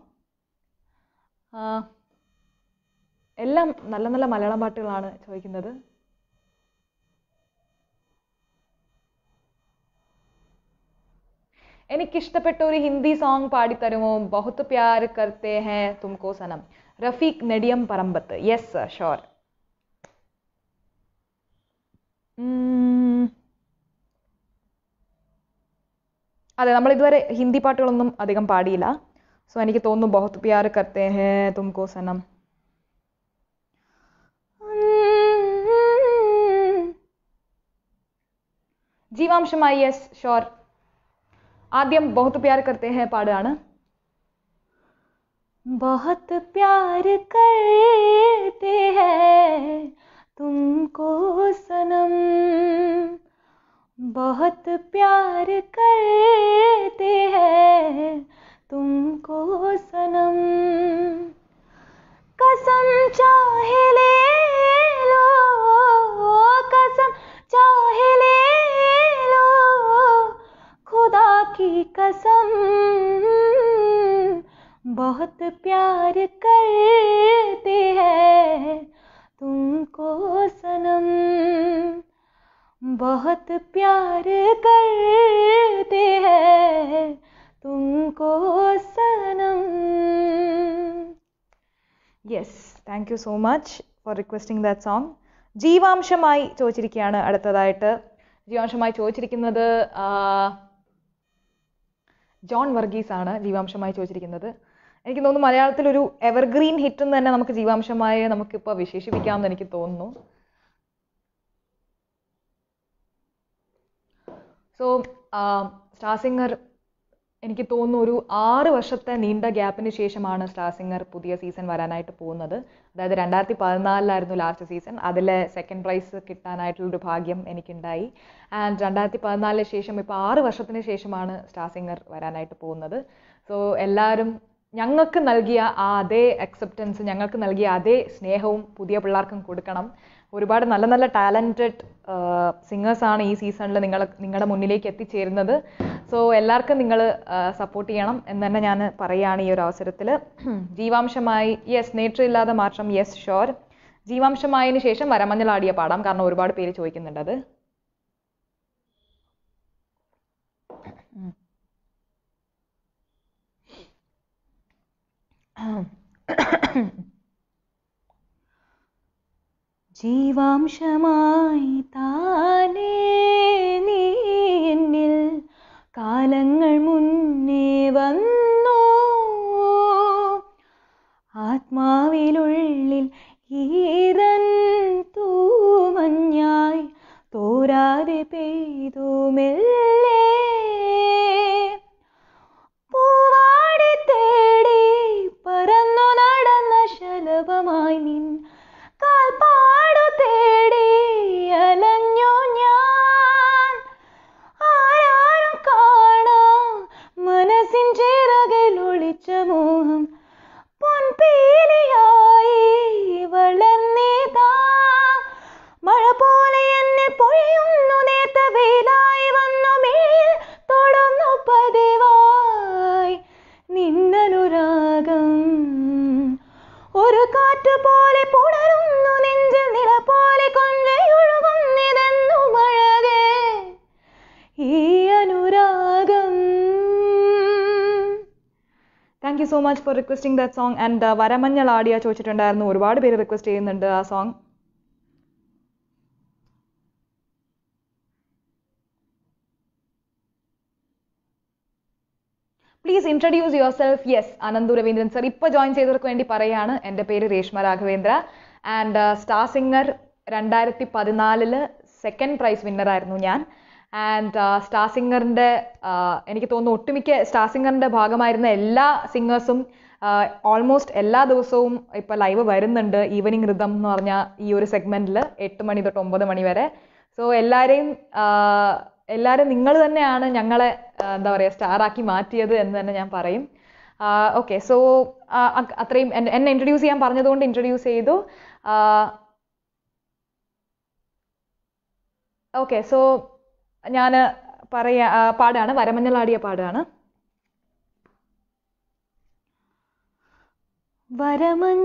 എല്ലാം നല്ല നല്ല മലയാളം പാട്ടുകളാണ് ചോദിക്കുന്നത് എനിക്കിഷ്ടപ്പെട്ട ഒരു ഹിന്ദി സോങ് പാടിത്തരുമോ ബഹുത്ത് പ്യാർ കർത്തേ ഹേ തുംകോ സനം റഫീഖ് നെടിയം പറമ്പത്ത് യെസ് ഷോർ ഉം अद नाम हिंदी पाटों अधिकम पाड़ी सो ए बहुत प्यार करते हैं तुमको सनम जीवांश शोर आद्यम बहुत प्यार करते हैं पाड़ बहुत प्यार करते हैं तुमको सनम बहुत प्यार करते हैं तुमको सनम कसम चाहे ले लो कसम चाहे ले लो खुदा की कसम बहुत प्यार करते हैं तुमको सनम बहुत प्यार करते हैं तुमको सनम yes thank you so much for requesting that song ജീവാംശമായി ചോദിച്ചിരിക്കുകയാണ് അടുത്തതായിട്ട് ജീവാംശമായി ചോദിച്ചിരിക്കുന്നത് ജോൺ വർഗീസ് ആണ് ജീവാംശമായി ചോദിച്ചിരിക്കുന്നത് എനിക്ക് തോന്നുന്നു മലയാളത്തിൽ ഒരു എവർഗ്രീൻ ഹിറ്റ് എന്ന് തന്നെ നമുക്ക് ജീവാംശമായി നമുക്കിപ്പോൾ വിശേഷിപ്പിക്കാമെന്ന് എനിക്ക് തോന്നുന്നു സോ സ്റ്റാർ സിംഗർ എനിക്ക് തോന്നുന്നു ഒരു ആറ് വർഷത്തെ നീണ്ട ഗ്യാപ്പിന് ശേഷമാണ് സ്റ്റാർ സിംഗർ പുതിയ സീസൺ വരാനായിട്ട് പോകുന്നത് അതായത് രണ്ടായിരത്തി പതിനാലിലായിരുന്നു ലാസ്റ്റ് സീസൺ അതിലെ സെക്കൻഡ് പ്രൈസ് കിട്ടാനായിട്ടുള്ളൊരു ഭാഗ്യം എനിക്കുണ്ടായി ആൻഡ് രണ്ടായിരത്തി പതിനാലിന് ശേഷം ഇപ്പോൾ ആറ് വർഷത്തിന് ശേഷമാണ് സ്റ്റാർ സിംഗർ വരാനായിട്ട് പോകുന്നത് സോ എല്ലാവരും ഞങ്ങൾക്ക് നൽകിയ ആ അതേ അക്സെപ്റ്റൻസ് ഞങ്ങൾക്ക് നൽകിയ അതേ സ്നേഹവും പുതിയ പിള്ളേർക്കും കൊടുക്കണം ഒരുപാട് നല്ല നല്ല ടാലൻറ്റഡ് സിംഗേഴ്സാണ് ഈ സീസണിൽ നിങ്ങൾ നിങ്ങളുടെ മുന്നിലേക്ക് എത്തിച്ചേരുന്നത് സോ എല്ലാവർക്കും നിങ്ങൾ സപ്പോർട്ട് ചെയ്യണം എന്ന് തന്നെ ഞാൻ പറയുകയാണ് ഈ ഒരു അവസരത്തിൽ ജീവാംശമായി യെസ് നേറ്റർ ഇല്ലാതെ മാത്രം യെസ് ഷോർ ജീവാംശമായതിനു ശേഷം വരമഞ്ഞളാടിയ പാടാം കാരണം ഒരുപാട് പേര് ചോദിക്കുന്നുണ്ടത് ഉം ജീവാംശമായി താനേ നീ എന്നിൽ കാലങ്ങൾ മുന്നേ വന്നു ആത്മാവിലുള്ളിൽ ഈതൻ തൂമഞ്ഞായി തോരാതെ പെയ്തു പൂവാടി തേടി പറന്നു നടന്ന ശലഭമായി നിൻ much for requesting that song and വരമഞ്ഞൾ ആടിയ ചോദിച്ചിട്ടുണ്ടായിരുന്നു ഒരുപാട് പേര് റിക്വസ്റ്റ് ചെയ്യുന്നുണ്ട് ആ song please introduce yourself yes Anant Raveendran sir ഇപ്പൊ ജോയിൻ ചെയ്തവർക്ക് വേണ്ടി പറയാണ് എന്റെ പേര് Reshma Raghavendra and star singer രണ്ടായിരത്തി പതിനാലില് സെക്കൻഡ് പ്രൈസ് വിന്നർ ആയിരുന്നു ഞാൻ ആൻഡ് സ്റ്റാർ സിംഗറിൻ്റെ എനിക്ക് തോന്നുന്നു ഒട്ടുമിക്ക സ്റ്റാർ സിംഗറിൻ്റെ ഭാഗമായിരുന്ന എല്ലാ സിംഗേഴ്സും ഓൾമോസ്റ്റ് uh, എല്ലാ ദിവസവും ഇപ്പോൾ ലൈവ് വരുന്നുണ്ട് ഈവനിങ് റിതം എന്ന് പറഞ്ഞ ഈ ഒരു സെഗ്മെൻറ്റിൽ എട്ട് മണി തൊട്ട് ഒമ്പത് മണി വരെ സോ എല്ലാവരെയും uh, എല്ലാവരും നിങ്ങൾ തന്നെയാണ് ഞങ്ങളെ uh, എന്താ പറയുക സ്റ്റാറാക്കി മാറ്റിയത് എന്ന് തന്നെ ഞാൻ പറയും ഓക്കെ സോ അത്രയും എന്നെ ഇൻട്രൊഡ്യൂസ് ചെയ്യാൻ പറഞ്ഞതുകൊണ്ട് ഇൻട്രൊഡ്യൂസ് ചെയ്തു ഓക്കെ സോ ഞാൻ പറയാ പാടാണ് വരമഞ്ഞളാടിയ പാടാണ് വരമഞ്ഞളാടിയ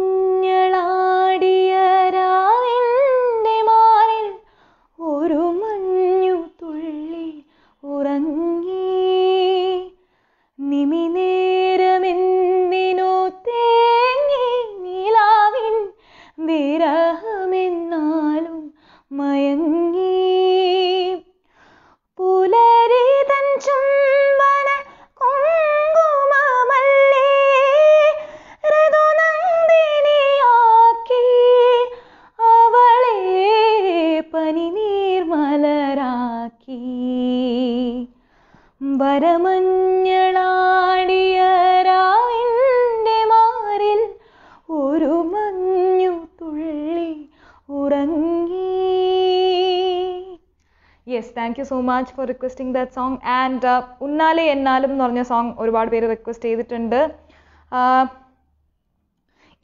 yes thank you so much for requesting that song and ഉന്നാലെ എന്നാലും എന്ന് പറഞ്ഞ സോങ് ഒരുപാട് പേര് റിക്വസ്റ്റ് ചെയ്തിട്ടുണ്ട്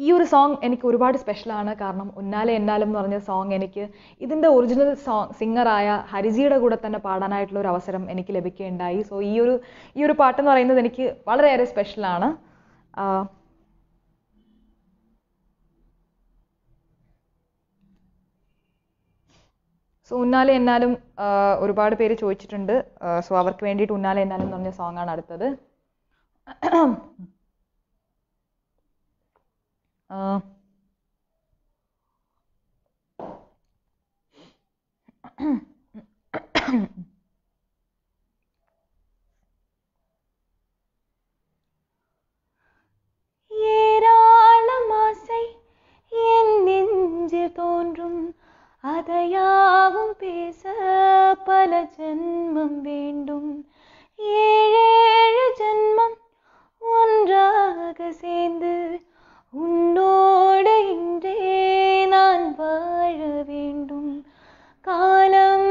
ഈ ഒരു സോങ് എനിക്ക് ഒരുപാട് സ്പെഷ്യലാണ് കാരണം ഉന്നാലെ എന്നാലും എന്ന് പറഞ്ഞ സോങ് എനിക്ക് ഇതിൻ്റെ ഒറിജിനൽ സോങ് സിംഗറായ ഹരിജിയുടെ കൂടെ തന്നെ പാടാനായിട്ടുള്ള ഒരു അവസരം എനിക്ക് ലഭിക്കുകയുണ്ടായി സോ ഈ ഒരു ഈ ഒരു പാട്ടെന്ന് പറയുന്നത് എനിക്ക് വളരെയേറെ സ്പെഷ്യലാണ് സോ ഉന്നാലെ എന്നാലും ഒരുപാട് പേര് ചോദിച്ചിട്ടുണ്ട് സോ അവർക്ക് വേണ്ടിയിട്ട് ഉന്നാലെ എന്നാലും പറഞ്ഞ സോങ് ആണ് അടുത്തത് ஏராளமாசை என் நெஞ்சில் தோன்றும் அதையாவும் பேச பல ஜென்மம் வேண்டும் ஏழேழு ஜென்மம் ஒன்றாக சேர்ந்து உன்னோடு இன்றே நான் வாழ வேண்டும் காலம்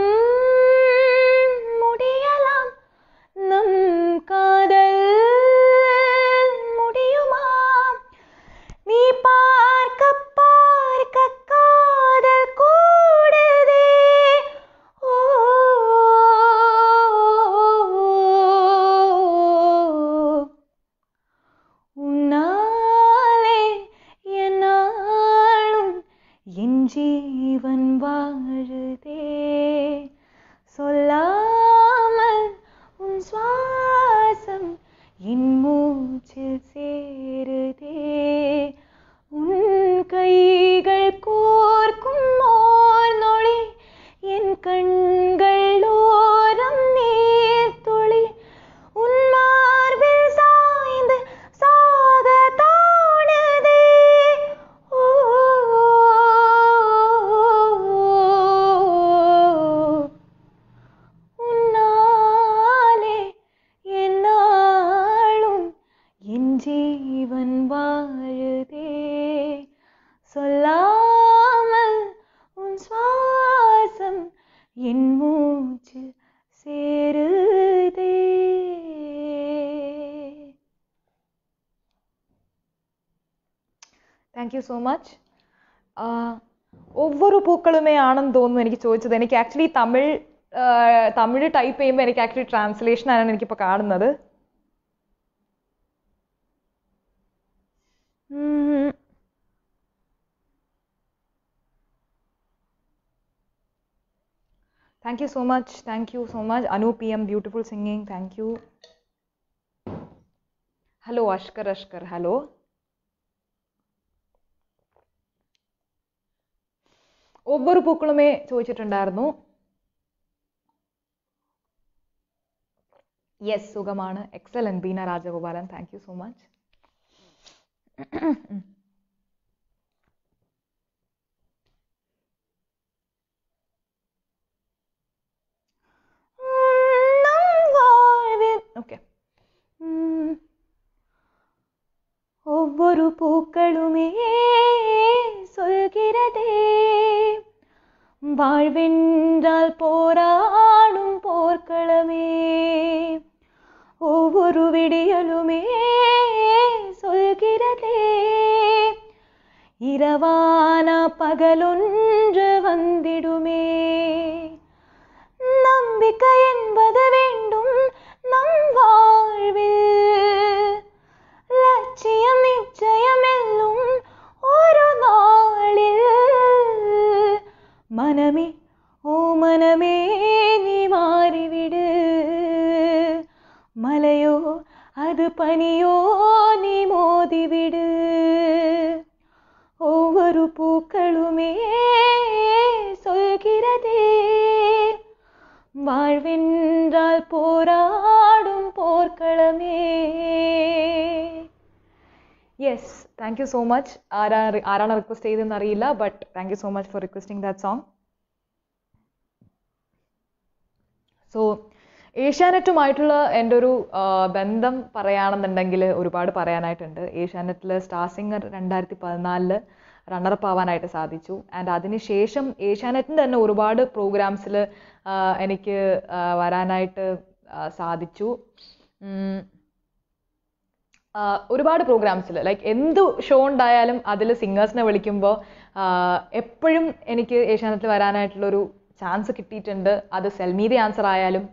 സോ മച്ച് ഒവ്വൊരു പൂക്കളുമേ ആണെന്ന് തോന്നുന്നു എനിക്ക് ചോദിച്ചത് എനിക്ക് ആക്ച്വലി തമിഴ് തമിഴ് ടൈപ്പ് ചെയ്യുമ്പോൾ എനിക്ക് ആക്ച്വലി ട്രാൻസ്ലേഷൻ ആണ് എനിക്കിപ്പോൾ കാണുന്നത് thank you so much thank you so much Anu P M beautiful singing thank you hello Ashkar Ashkar hello ഒരു പൂക്കളുമേ ചോദിച്ചിട്ടുണ്ടായിരുന്നു യെസ് സുഖമാണ് excellent Beena Rajagopalan thank you so much வாழ்வென்றால் போராடும் போர்க்களமே ஒவ்வொரு விடியலுமே சொல்கிறதே இரவான பகலொன்று வந்திடுமே സോ മച്ച് ആരാ ആരാണ് റിക്വസ്റ്റ് ചെയ്തതെന്ന് അറിയില്ല but thank you so much for requesting that song so ഏഷ്യാനെറ്റുമായിട്ടുള്ള എൻ്റെ ഒരു ബന്ധം പറയുകയാണെന്നുണ്ടെങ്കിൽ ഒരുപാട് പറയാനായിട്ടുണ്ട് ഏഷ്യാനെറ്റിൽ സ്റ്റാർ സിംഗർ രണ്ടായിരത്തി പതിനാലില് റണ്ണറപ്പ് ആവാനായിട്ട് സാധിച്ചു ആൻഡ് അതിനുശേഷം ഏഷ്യാനെറ്റിൻ്റെ തന്നെ ഒരുപാട് പ്രോഗ്രാംസിൽ എനിക്ക് വരാനായിട്ട് സാധിച്ചു ഒരുപാട് പ്രോഗ്രാംസിൽ ലൈക്ക് എന്ത് ഷോ ഉണ്ടായാലും അതിൽ സിംഗേഴ്സിനെ വിളിക്കുമ്പോൾ എപ്പോഴും എനിക്ക് ഏഷ്യാനെറ്റിൽ വരാനായിട്ടുള്ളൊരു ചാൻസ് കിട്ടിയിട്ടുണ്ട് അത് സെൽമി ആൻസർ ആയാലും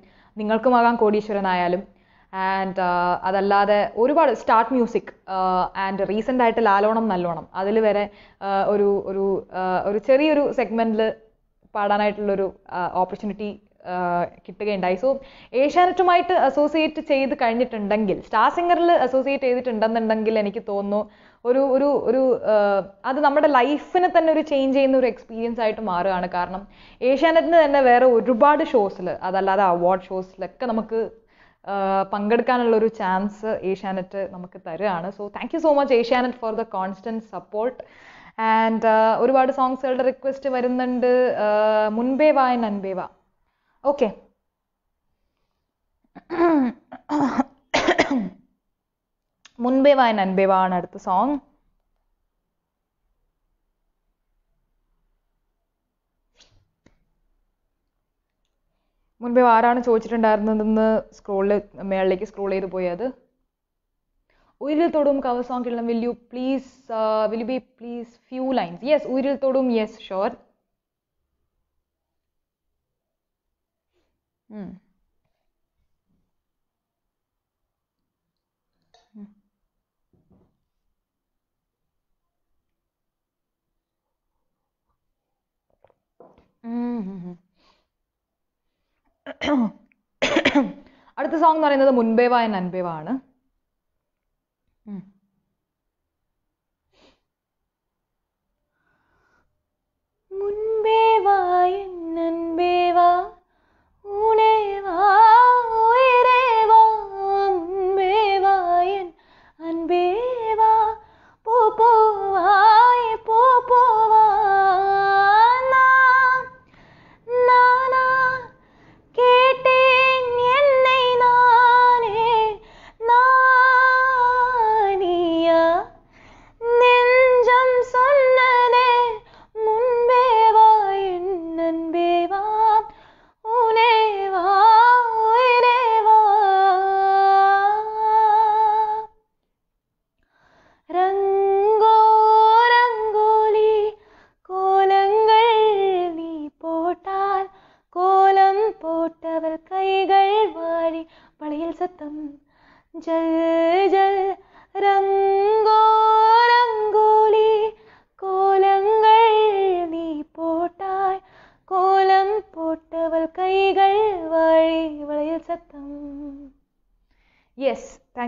നിങ്ങൾക്കുമാകാം കോടീശ്വരനായാലും ആൻഡ് അതല്ലാതെ ഒരുപാട് സ്റ്റാർട്ട് മ്യൂസിക് ആൻഡ് റീസെൻ്റ് ആയിട്ട് ലാലോണം നല്ലോണം അതിൽ വരെ ഒരു ഒരു ഒരു ചെറിയൊരു സെഗ്മെൻറ്റിൽ പാടാനായിട്ടുള്ളൊരു ഓപ്പർച്യൂണിറ്റി കിട്ടുകയുണ്ടായി സോ ഏഷ്യാനെറ്റുമായിട്ട് അസോസിയേറ്റ് ചെയ്ത് കഴിഞ്ഞിട്ടുണ്ടെങ്കിൽ സ്റ്റാർ സിംഗറിൽ അസോസിയേറ്റ് ചെയ്തിട്ടുണ്ടെന്നുണ്ടെങ്കിൽ എനിക്ക് തോന്നുന്നു ഒരു ഒരു ഒരു അത് നമ്മുടെ ലൈഫിനെ തന്നെ ഒരു ചേഞ്ച് ചെയ്യുന്ന ഒരു എക്സ്പീരിയൻസ് ആയിട്ട് മാറുകയാണ് കാരണം ഏഷ്യാനെറ്റിന് തന്നെ വേറെ ഒരുപാട് ഷോസിൽ അതല്ലാതെ അവാർഡ് ഷോസിലൊക്കെ നമുക്ക് പങ്കെടുക്കാനുള്ള ഒരു ചാൻസ് ഏഷ്യാനെറ്റ് നമുക്ക് തരുകയാണ് so thank you so much Asianet for the constant support and ഒരുപാട് സോങ്സുകളുടെ റിക്വസ്റ്റ് വരുന്നുണ്ട് മുൻപേ വാ ആൻഡ് അൻപേ ഓക്കെ മുൻപേ വായ അൻപേ വാ ആണ് അടുത്ത സോങ് മുൻപേ ആരാണ് ചോദിച്ചിട്ടുണ്ടായിരുന്നതെന്ന് സ്ക്രോളിൽ മേളിലേക്ക് സ്ക്രോൾ ചെയ്ത് പോയത് ഉയരിൽ തൊടും കവർ സോങ് കിട്ടണം will you please will be please few lines yes ഉയരിൽ തൊടും യെസ് ഷുവർ അടുത്ത സോങ് എന്ന് പറയുന്നത് മുൻപേവ എൻ അൻപേവ ആണ് മുൻപേവ എൻ അൻപേവ உணேவா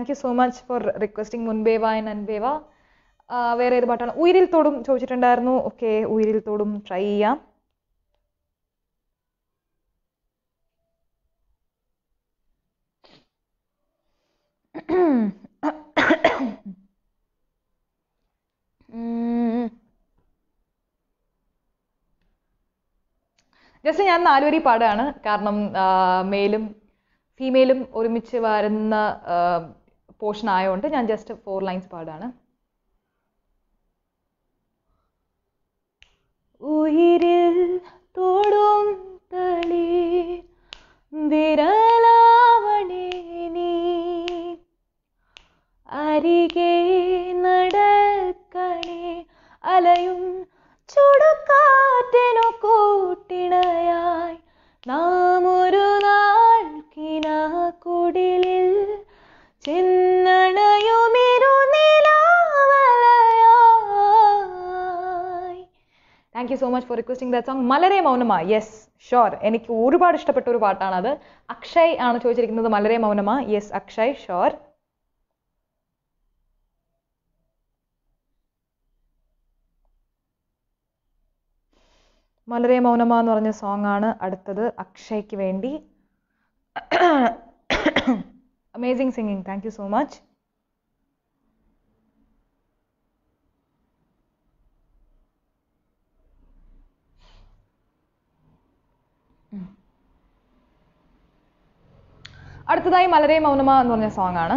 thank you so much for requesting മുൻപേവ ആൻഡ് അൻപേവ വേറെ ഏത് പാട്ടാണ് ഉയരിൽ തോടും ചോദിച്ചിട്ടുണ്ടായിരുന്നു ഓക്കെ ഉയരിൽ തോടും ട്രൈ ചെയ്യാം ജസ്റ്റ് ഞാൻ നാലുവരി പാടാണ് കാരണം മെയിലും ഫീമെയിലും ഒരുമിച്ച് വരുന്ന പോർഷൻ ആയതുകൊണ്ട് ഞാൻ ജസ്റ്റ് ഫോർ ലൈൻസ് പാടാണ് ഉയിരിൽ തൊടും തളി വിരലാവണി നീ അരികെ നടക്കണേ അലയും ചുടുക്കാറ്റിനു കൂട്ടിണയായി നാ thank you so much for requesting that song മലരെ മൗനമാ യെസ് ഷോർ എനിക്ക് ഒരുപാട് ഇഷ്ടപ്പെട്ട ഒരു പാട്ടാണ് അത് അക്ഷയ് ആണ് ചോദിച്ചിരിക്കുന്നത് മലരെ മൗനമാ യെസ് അക്ഷയ് ഷോർ മലരെ മൗനമ എന്ന് പറഞ്ഞ സോങ് ആണ് അടുത്തത് അക്ഷയ്ക്ക് വേണ്ടി amazing singing thank you so much അടുത്തതായി മലരെ മൗനമ എന്ന് പറഞ്ഞ സോങ് ആണ്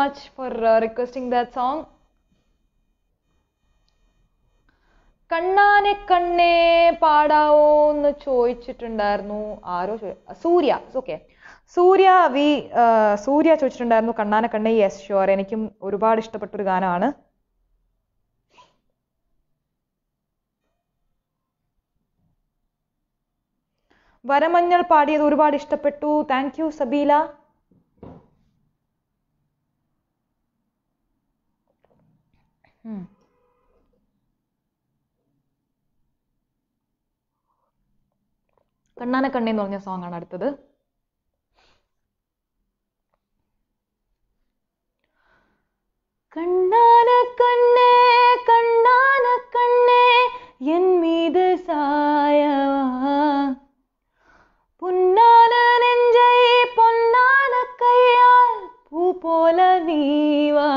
much for uh, requesting that song. കണ്ണാനെ കണ്ണേ പാടാവോ എന്ന് ചോദിച്ചിട്ടുണ്ടായിരുന്നു ആരോ സൂര്യ ഓക്കെ സൂര്യ വി സൂര്യ ചോദിച്ചിട്ടുണ്ടായിരുന്നു കണ്ണാനെ കണ്ണേ യെസ് ഷുവർ എനിക്കും ഒരുപാട് ഇഷ്ടപ്പെട്ട ഒരു ഗാനമാണ് വരമഞ്ഞൾ പാടിയത് ഒരുപാട് ഇഷ്ടപ്പെട്ടു താങ്ക് യു സബീല ம். കണ്ണാന കണ്ണേ എന്ന് പറഞ്ഞ സോങ് ആണ് അടുത്തത് കണ്ണാന കണ്ണേ കണ്ണാന കണ്ണേ என் மீது சாயவா புன்னான நெஞ்சை பொன்னான கையால் பூ போல நீவா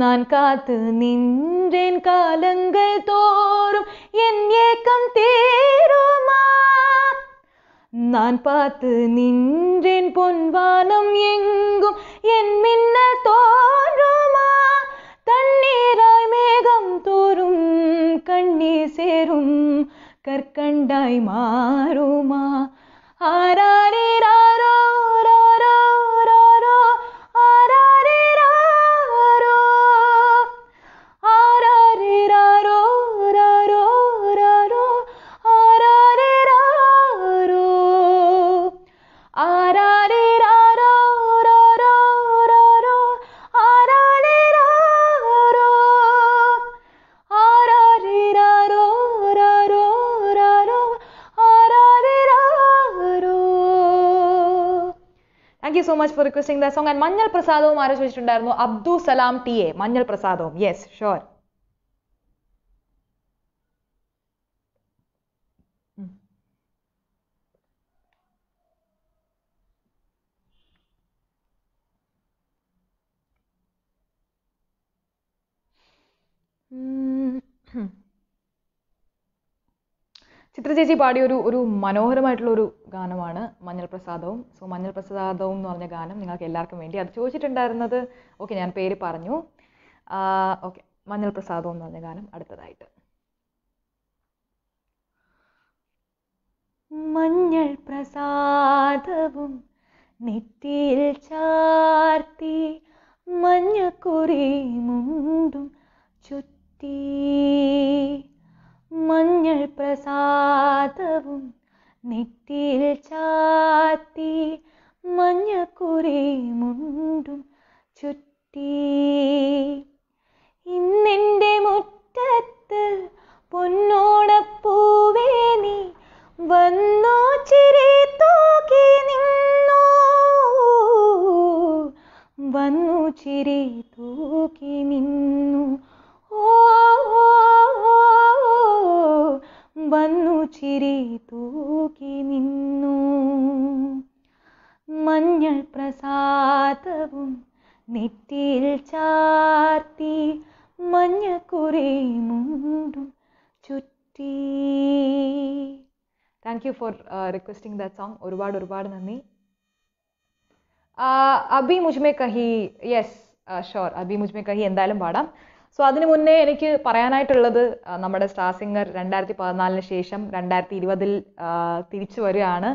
நான் காத்து நின்றேன் காலங்கள் தோறும் என் ஏக்கம் தேருமா நான் பார்த்து நின்றேன் பொன்வானம் எங்கும் என் மின்ன தோன்றுமா தண்ணீராய் மேகம் தோறும் கண்ணீர் சேரும் கற்கண்டாய் மாறுமா ஆராரே you so much for requesting the song and മഞ്ഞൾ പ്രസാദവും ആരോപിച്ചിട്ടുണ്ടായിരുന്നു അബ്ദു സലാം ടി എ മഞ്ഞൾ പ്രസാദവും യെസ് ഷുവർ Hmm. ചിത്ര ചേച്ചി പാടിയ ഒരു ഒരു മനോഹരമായിട്ടുള്ള ഒരു ഗാനമാണ് മഞ്ഞൾ പ്രസാദവും സോ മഞ്ഞൾ പ്രസാദവും എന്ന് പറഞ്ഞ ഗാനം നിങ്ങൾക്ക് എല്ലാവർക്കും വേണ്ടി അത് ചോദിച്ചിട്ടുണ്ടായിരുന്നത് ഓക്കെ ഞാൻ പേര് പറഞ്ഞു ഓക്കെ മഞ്ഞൾ പ്രസാദവും എന്ന് പറഞ്ഞ ഗാനം അടുത്തതായിട്ട് മഞ്ഞൾ പ്രസാദവും നെറ്റിയിൽ ചാർത്തി മഞ്ഞക്കുറി മുണ്ടും ചുറ്റി മഞ്ഞൾ പ്രസാദവും നെറ്റിയിൽ ചാത്തി മഞ്ഞക്കുറി മുണ്ടും ചുറ്റി ഇന്നെൻ്റെ മുറ്റത്ത് പൊന്നോണപ്പൂവേ നീ വന്നോ ചിരി തൂക്കി നിന്നോ വന്നു ചിരി തൂക്കി നിന്നു ഓ വന്നു ചിരി തൂക്കി നിന്നു മഞ്ഞൾ പ്രസാദവും നെറ്റിയിൽ ചാർത്തി മഞ്ഞക്കുറി മുണ്ടും ചുറ്റി thank you for requesting that song ഒരുപാട് ഒരുപാട് നന്ദി uh, അബി മുജ്മേ കഹി യെസ് ഷോർ uh, അബി മുജ്മേ കഹി എന്തായാലും പാടാം സോ അതിനു മുന്നേ എനിക്ക് പറയാനായിട്ടുള്ളത് നമ്മുടെ സ്റ്റാർ സിംഗർ രണ്ടായിരത്തി പതിനാലിന് ശേഷം രണ്ടായിരത്തി ഇരുപതിൽ തിരിച്ചു വരികയാണ്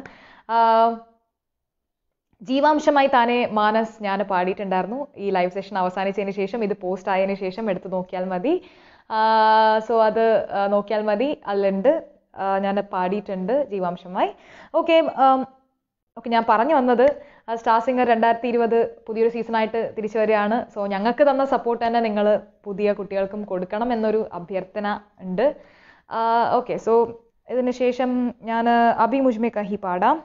ജീവാംശമായി താനെ മാനസ് ഞാൻ പാടിയിട്ടുണ്ടായിരുന്നു ഈ ലൈവ് സെഷൻ അവസാനിച്ചതിന് ശേഷം ഇത് പോസ്റ്റ് ആയതിനു ശേഷം എടുത്തു നോക്കിയാൽ മതി സോ അത് നോക്കിയാൽ മതി അതിലുണ്ട് ഞാൻ പാടിയിട്ടുണ്ട് ജീവാംശമായി ഓക്കെ ഓക്കെ ഞാൻ പറഞ്ഞു വന്നത് സ്റ്റാർ സിംഗർ രണ്ടായിരത്തി ഇരുപത് പുതിയൊരു സീസണായിട്ട് തിരിച്ചു വരികയാണ് സോ ഞങ്ങൾക്ക് തന്ന സപ്പോർട്ട് തന്നെ നിങ്ങൾ പുതിയ കുട്ടികൾക്കും കൊടുക്കണം എന്നൊരു അഭ്യർത്ഥന ഉണ്ട് ഓക്കെ സോ ഇതിന് ശേഷം ഞാൻ അബി മുജ്മെ കഹി പാടാം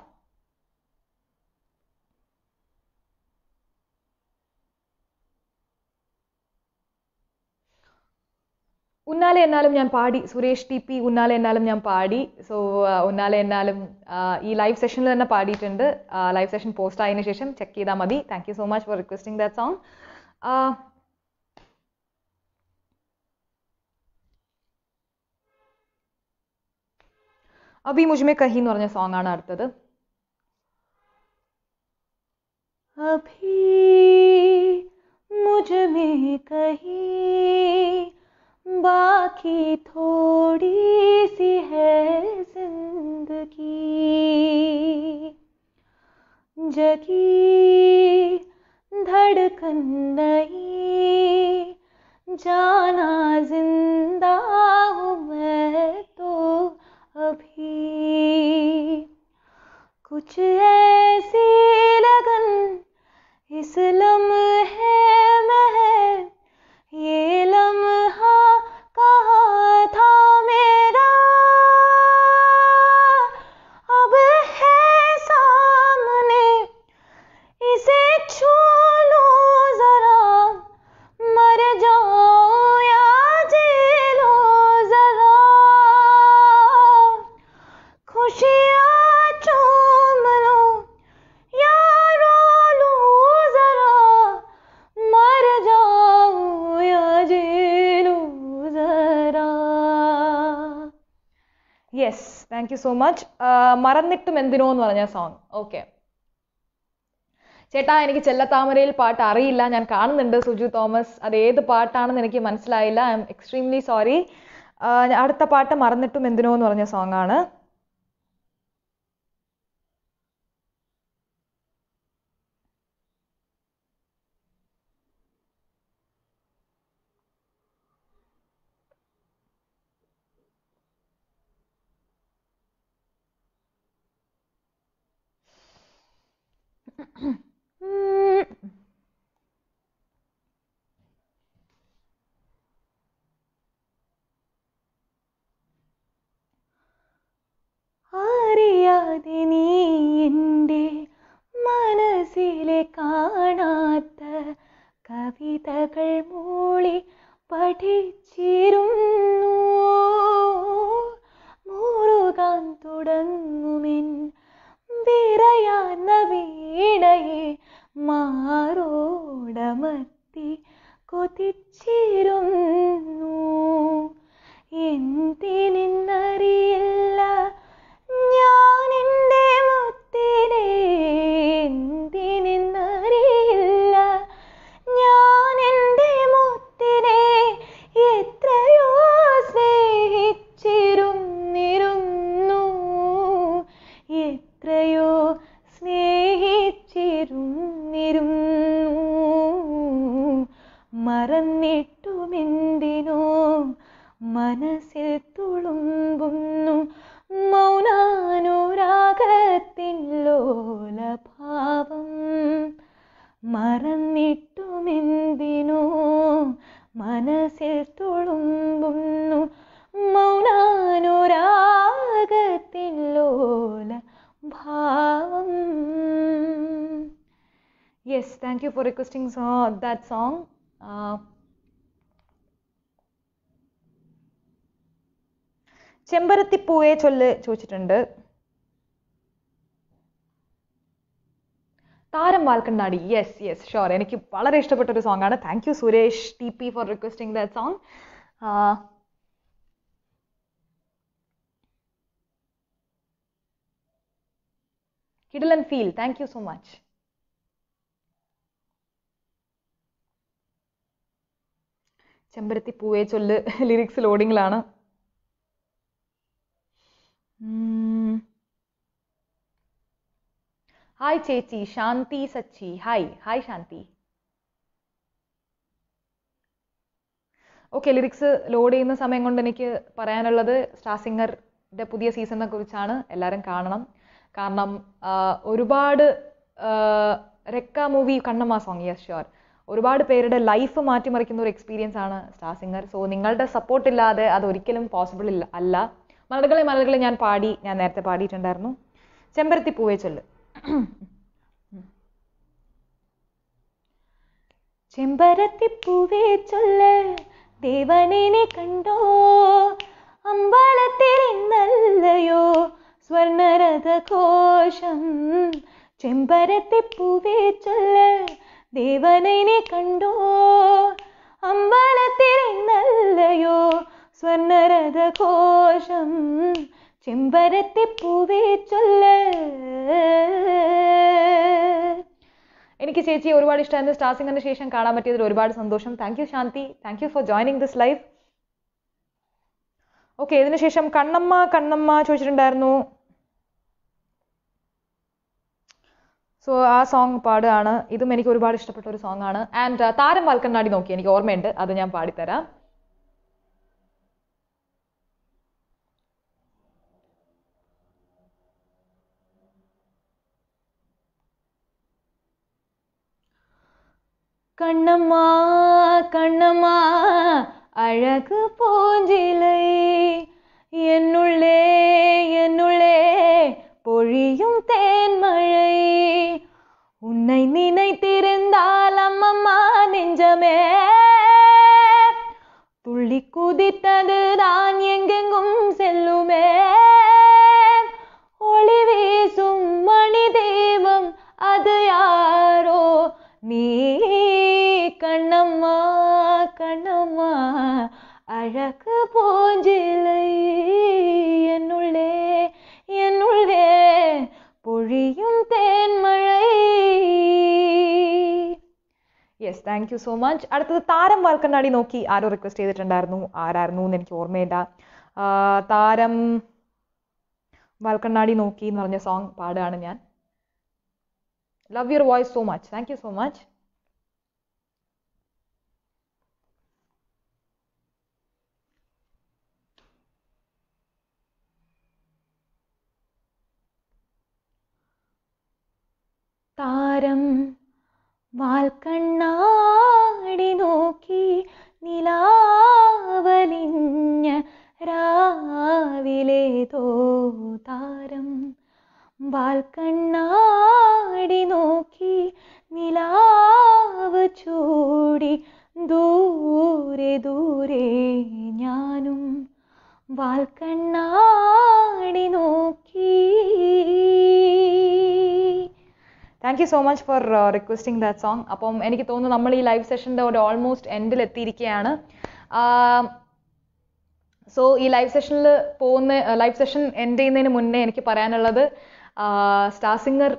ഉന്നാലെ എന്നാലും ഞാൻ പാടി സുരേഷ് ടി പി ഉന്നാലെ എന്നാലും ഞാൻ പാടി സോ ഉന്നാലെ എന്നാലും ഈ ലൈവ് സെഷനിൽ തന്നെ പാടിയിട്ടുണ്ട് ലൈവ് സെഷൻ പോസ്റ്റ് ആയതിനു ശേഷം ചെക്ക് ചെയ്താൽ മതി thank you so much for requesting that song അബി മുജ്മെ കഹി എന്ന് പറഞ്ഞ സോങ് ആണ് അടുത്തത് അഭി മുജ്മെ കഹി बाकी थोड़ी सी है जिंदगी जगी धड़कन नहीं जाना जिंदा हूँ मैं तो अभी कुछ ऐसी लगन इस लम्हे में yes thank you so much മറന്നിട്ടും എന്തിനോ എന്ന് പറഞ്ഞ സോങ് ഓക്കെ ചേട്ടാ എനിക്ക് ചെല്ലത്താമരയിൽ പാട്ട് അറിയില്ല ഞാൻ കാണുന്നുണ്ട് സുജു തോമസ് അത് ഏത് പാട്ടാണെന്ന് എനിക്ക് മനസ്സിലായില്ല ഐ എം എക്സ്ട്രീംലി സോറി അടുത്ത പാട്ട് മറന്നിട്ടും എന്തിനോ എന്ന് പറഞ്ഞ ആണ് മറന്നിട്ടുമെന്തിനോ മനസ്സിൽ തുളുമ്പുന്നു മൗനാനുരാഗത്തില്ലോല ഭാവം yes thank you for requesting so that song ചെമ്പരത്തിപ്പൂവെ ചൊല്ല് ചോദിച്ചിട്ടുണ്ട് വാൽക്കണ്ണാടി യെസ് യെസ് ഷുവർ എനിക്ക് വളരെ ഇഷ്ടപ്പെട്ട ഒരു സോങ് ആണ് thank you Suresh T P for requesting that song കിഡിൽ and feel thank you so much ചെമ്പരത്തി പൂവേ ചൊല്ല് ലിറിക്സ് ലോഡിങ്ങിലാണ് ഹായ് ചേച്ചി Shanti Sachi hi hi Shanti okay lyrics load ചെയ്യുന്ന സമയം കൊണ്ട് എനിക്ക് പറയാനുള്ളത് സ്റ്റാർ സിംഗറിൻ്റെ പുതിയ സീസണിനെ കുറിച്ചാണ് എല്ലാവരും കാണണം കാരണം ഒരുപാട് റെക്ക മൂവി കണ്ണമ്മ സോങ് യെസ് ഷുവർ ഒരുപാട് പേരുടെ ലൈഫ് മാറ്റിമറിക്കുന്ന ഒരു എക്സ്പീരിയൻസ് ആണ് സ്റ്റാർ സിംഗർ സോ നിങ്ങളുടെ സപ്പോർട്ട് ഇല്ലാതെ അത് ഒരിക്കലും പോസിബിൾ ഇല്ല അല്ല മലകളെ മലകളെ ഞാൻ പാടി ഞാൻ നേരത്തെ പാടിയിട്ടുണ്ടായിരുന്നു ചെമ്പരത്തി ചൊല്ലു ചെമ്പരത്തിപ്പൂവേ ചൊല്ല ദേവനെ കണ്ടോ അമ്പലത്തിൽ ഇന്നല്ലയോ സ്വർണരഥഘോഷം ചെമ്പരത്തിപ്പൂവേ ചൊല്ല ദേവനെ കണ്ടോ അമ്പലത്തിൽ സ്വർണരഥ കോശം ചെമ്പരത്തി പൂവേ ചൊല്ല് എനിക്ക് ചേച്ചി ഒരുപാട് ഇഷ്ടമായിരുന്നു സ്റ്റാർ സിംഗറിന് ശേഷം കാണാൻ പറ്റിയതിൽ ഒരുപാട് സന്തോഷം thank you Shanti thank you for joining this life okay ഇതിനുശേഷം കണ്ണമ്മ കണ്ണമ്മ ചോദിച്ചിട്ടുണ്ടായിരുന്നു സോ ആ സോങ് പാടുകയാണ് ഇതും എനിക്ക് ഒരുപാട് ഇഷ്ടപ്പെട്ട ഒരു ആണ് ആൻഡ് uh, താരം വൽക്കണ്ണാടി നോക്കി എനിക്ക് ഓർമ്മയുണ്ട് അത് ഞാൻ പാടിത്തരാം கண்ணம்மா கண்ணம்மா அழகு போஞ்சிலை என்னுள்ளே என்னுள்ளே பொழியும் தேன்மழை உன்னை நினைத்திருந்தால் அம்மம்மா நெஞ்சமே துள்ளி குதித்தது நான் எங்கெங்கும் செல்லுமே ஒளி வீசும் மணி தெய்வம் அது யாரோ நீ கண்ணம்மா கண்ணம்மா அழகு போஞ்சிலை என்னுள்ளே என்னுள்ளே പൊഴിയും തേന്മഴൈ yes thank you so much അടുത്തത് താരം വാൽക്കണ്ണാടി നോക്കി ആരോ റിക്വസ്റ്റ് ചെയ്തിട്ടുണ്ടായിരുന്നു ആരായിരുന്നു എന്ന് എനിക്ക് ഓർമ്മയില്ല താരം വാൽക്കണ്ണാടി നോക്കി എന്ന് പറഞ്ഞ സോങ് പാടുകയാണ് ഞാൻ love your voice so much thank you so much താരം വാൽക്കണ്ണാടി നോക്കി നിലാവലിഞ്ഞ രാവിലേതോ താരം വാൽക്കണ്ണാടി നോക്കി നിലാവ് ചൂടി ദൂരെ ദൂരെ ഞാനും വാൽക്കണ്ണാടി നോക്കി thank you so much for requesting that song അപ്പം എനിക്ക് തോന്നുന്നു നമ്മൾ ഈ ലൈവ് സെഷൻ്റെ ഒരു ഓൾമോസ്റ്റ് എൻഡിൽ എത്തിയിരിക്കുകയാണ് സോ ഈ ലൈവ് സെഷനിൽ പോകുന്ന ലൈവ് സെഷൻ എൻഡ് ചെയ്യുന്നതിന് മുന്നേ എനിക്ക് പറയാനുള്ളത് സ്റ്റാർ സിംഗർ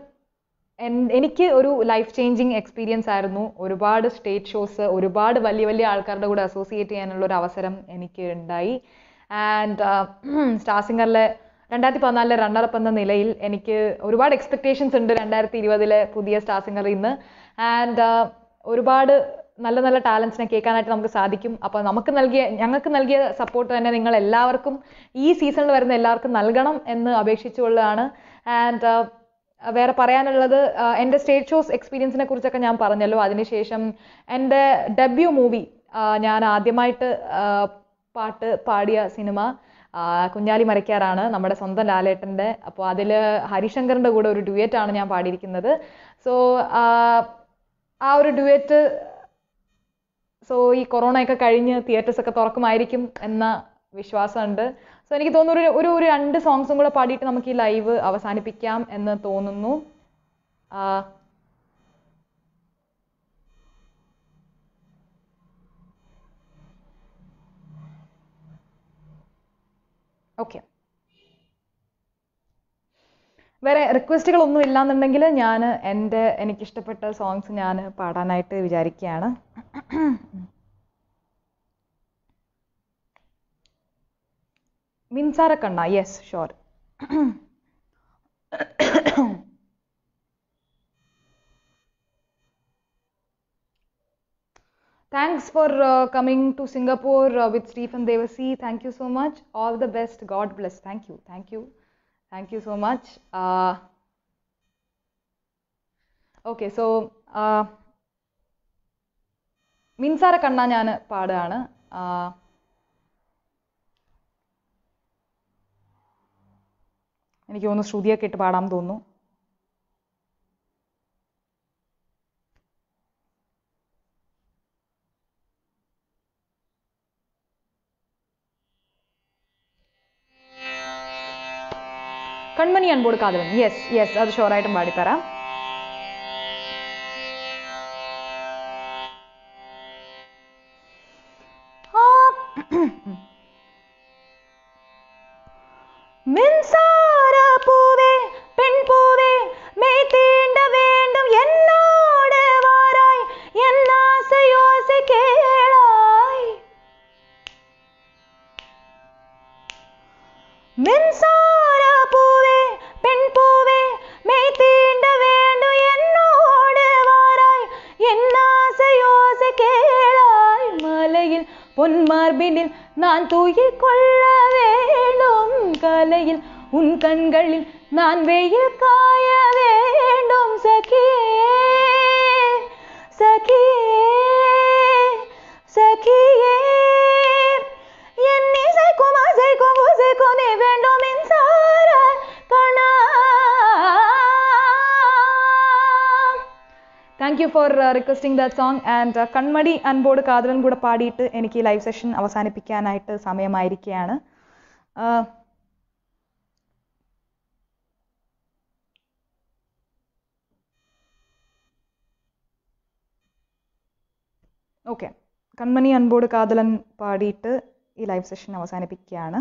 എനിക്ക് ഒരു ലൈഫ് ചേഞ്ചിങ് എക്സ്പീരിയൻസ് ആയിരുന്നു ഒരുപാട് സ്റ്റേറ്റ് ഷോസ് ഒരുപാട് വലിയ വലിയ ആൾക്കാരുടെ കൂടെ അസോസിയേറ്റ് ചെയ്യാനുള്ള ഒരു അവസരം എനിക്ക് ഉണ്ടായി ആൻഡ് സ്റ്റാർ സിംഗറിലെ രണ്ടായിരത്തി പതിനാലിലെ റണ്ണറപ്പ് എന്ന നിലയിൽ എനിക്ക് ഒരുപാട് എക്സ്പെക്റ്റേഷൻസ് ഉണ്ട് രണ്ടായിരത്തി ഇരുപതിലെ പുതിയ സ്റ്റാർ സിംഗർ ഇന്ന് ആൻഡ് uh, ഒരുപാട് നല്ല നല്ല ടാലൻസിനെ കേൾക്കാനായിട്ട് നമുക്ക് സാധിക്കും അപ്പോൾ നമുക്ക് നൽകിയ ഞങ്ങൾക്ക് നൽകിയ സപ്പോർട്ട് തന്നെ നിങ്ങൾ എല്ലാവർക്കും ഈ സീസണിൽ വരുന്ന എല്ലാവർക്കും നൽകണം എന്ന് അപേക്ഷിച്ചുകൊള്ളതാണ് ആൻഡ് uh, വേറെ പറയാനുള്ളത് uh, എൻ്റെ സ്റ്റേജ് ഷോസ് എക്സ്പീരിയൻസിനെ കുറിച്ചൊക്കെ ഞാൻ പറഞ്ഞല്ലോ അതിനുശേഷം എൻ്റെ ഡെബ്യൂ മൂവി ഞാൻ ആദ്യമായിട്ട് പാട്ട് പാടിയ സിനിമ കുഞ്ഞാലി മരക്കാറാണ് നമ്മുടെ സ്വന്തം ലാലേട്ടൻ്റെ അപ്പോൾ അതിൽ ഹരിശങ്കറിൻ്റെ കൂടെ ഒരു ആണ് ഞാൻ പാടിയിരിക്കുന്നത് സോ ആ ഒരു ഡുവേറ്റ് സോ ഈ കൊറോണയൊക്കെ കഴിഞ്ഞ് തിയേറ്റേഴ്സ് ഒക്കെ തുറക്കുമായിരിക്കും എന്ന വിശ്വാസമുണ്ട് സോ എനിക്ക് തോന്നുന്നു ഒരു ഒരു രണ്ട് സോങ്സും കൂടെ പാടിയിട്ട് നമുക്ക് ഈ ലൈവ് അവസാനിപ്പിക്കാം എന്ന് തോന്നുന്നു ഓക്കെ വേറെ റിക്വസ്റ്റുകളൊന്നും ഇല്ലാന്നുണ്ടെങ്കിൽ ഞാൻ എൻ്റെ എനിക്കിഷ്ടപ്പെട്ട സോങ്സ് ഞാൻ പാടാനായിട്ട് വിചാരിക്കുകയാണ് മിൻസാര കണ്ണ yes sure Thanks for uh, coming to Singapore uh, with Stephen Devasi. Thank you so much. All the best. God bless. Thank you. Thank you. Thank you so much. Uh, okay so മിൻസാര കണ്ണ ഞാൻ പാടുകയാണ് എനിക്ക് തോന്നുന്നു ശ്രുതിയൊക്കെ ഇട്ട് പാടാൻ തോന്നുന്നു കൺമണി അൻപോട് കാതവൻ yes yes അത് ഷുവറായിട്ടും പാടിത്തരാം துயில் கொள்ள வேணும் கலையில் உன் கண்களில் நான் வெயில் for requesting the song and കൺമടി അൻപോട് കാതലൻ കൂടെ പാടിയിട്ട് എനിക്ക് ലൈവ് സെഷൻ അവസാനിപ്പിക്കാനായിട്ട് സമയമായിരിക്കുകയാണ് ഓക്കെ കൺമണി അൻപോട് കാതലൻ പാടിയിട്ട് ഈ ലൈവ് സെഷൻ അവസാനിപ്പിക്കുകയാണ്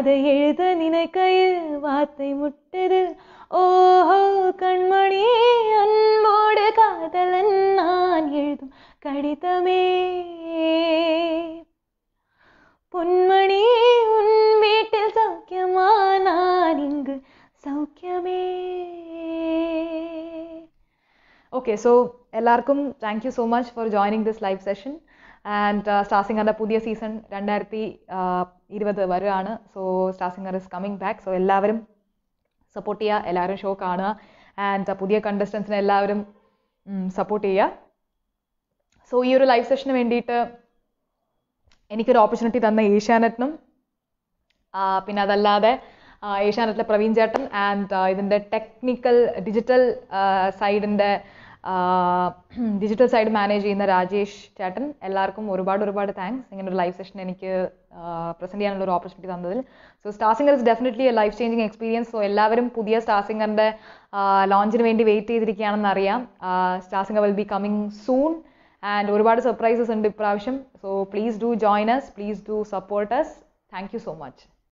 அதை எழுத நினைக்கையில் வார்த்தை முட்டது ஓஹோ கண்மணி அன்போடு காதலன் நான் எழுதும் கடிதமே பொன்மணி உன் வீட்டில் சௌக்கியமா நான் இங்கு சௌக்கியமே ஓகே ஸோ எல்லாருக்கும் thank you so much for joining this live session and star സിംഗറിൻ്റെ പുതിയ സീസൺ രണ്ടായിരത്തി uh, ഇരുപത് വരുവാണ് so star singer is coming back so എല്ലാവരും സപ്പോർട്ട് ചെയ്യുക എല്ലാവരും ഷോ കാണുക ആൻഡ് uh, പുതിയ കണ്ടസ്റ്റൻസിനെ എല്ലാവരും സപ്പോർട്ട് ചെയ്യുക സോ ഈ ഒരു ലൈവ് സെഷന് വേണ്ടിയിട്ട് എനിക്കൊരു ഓപ്പർച്യൂണിറ്റി തന്ന ഏഷ്യാനെറ്റിനും പിന്നെ അതല്ലാതെ ഏഷ്യാനെറ്റിലെ പ്രവീൺ ചേട്ടൻ ആൻഡ് uh, ഇതിൻ്റെ ടെക്നിക്കൽ ഡിജിറ്റൽ സൈഡിൻ്റെ ഡിജിറ്റൽ സൈഡ് മാനേജ് ചെയ്യുന്ന രാജേഷ് ചേട്ടൻ എല്ലാവർക്കും ഒരുപാട് ഒരുപാട് താങ്ക്സ് ഇങ്ങനെ ഒരു ലൈവ് സെഷൻ എനിക്ക് പ്രസൻറ്റ് ചെയ്യാനുള്ള ഒരു ഓപ്പർച്യൂണിറ്റി തന്നതിൽ so star singer is definitely a life changing experience so എല്ലാവരും പുതിയ സ്റ്റാർ സിംഗറിൻ്റെ ലോഞ്ചിന് വേണ്ടി വെയിറ്റ് ചെയ്തിരിക്കുകയാണെന്ന് അറിയാം star singer will be coming soon and ഒരുപാട് സർപ്രൈസസ് ഉണ്ട് ഇപ്രാവശ്യം so please do join us please do support us thank you so much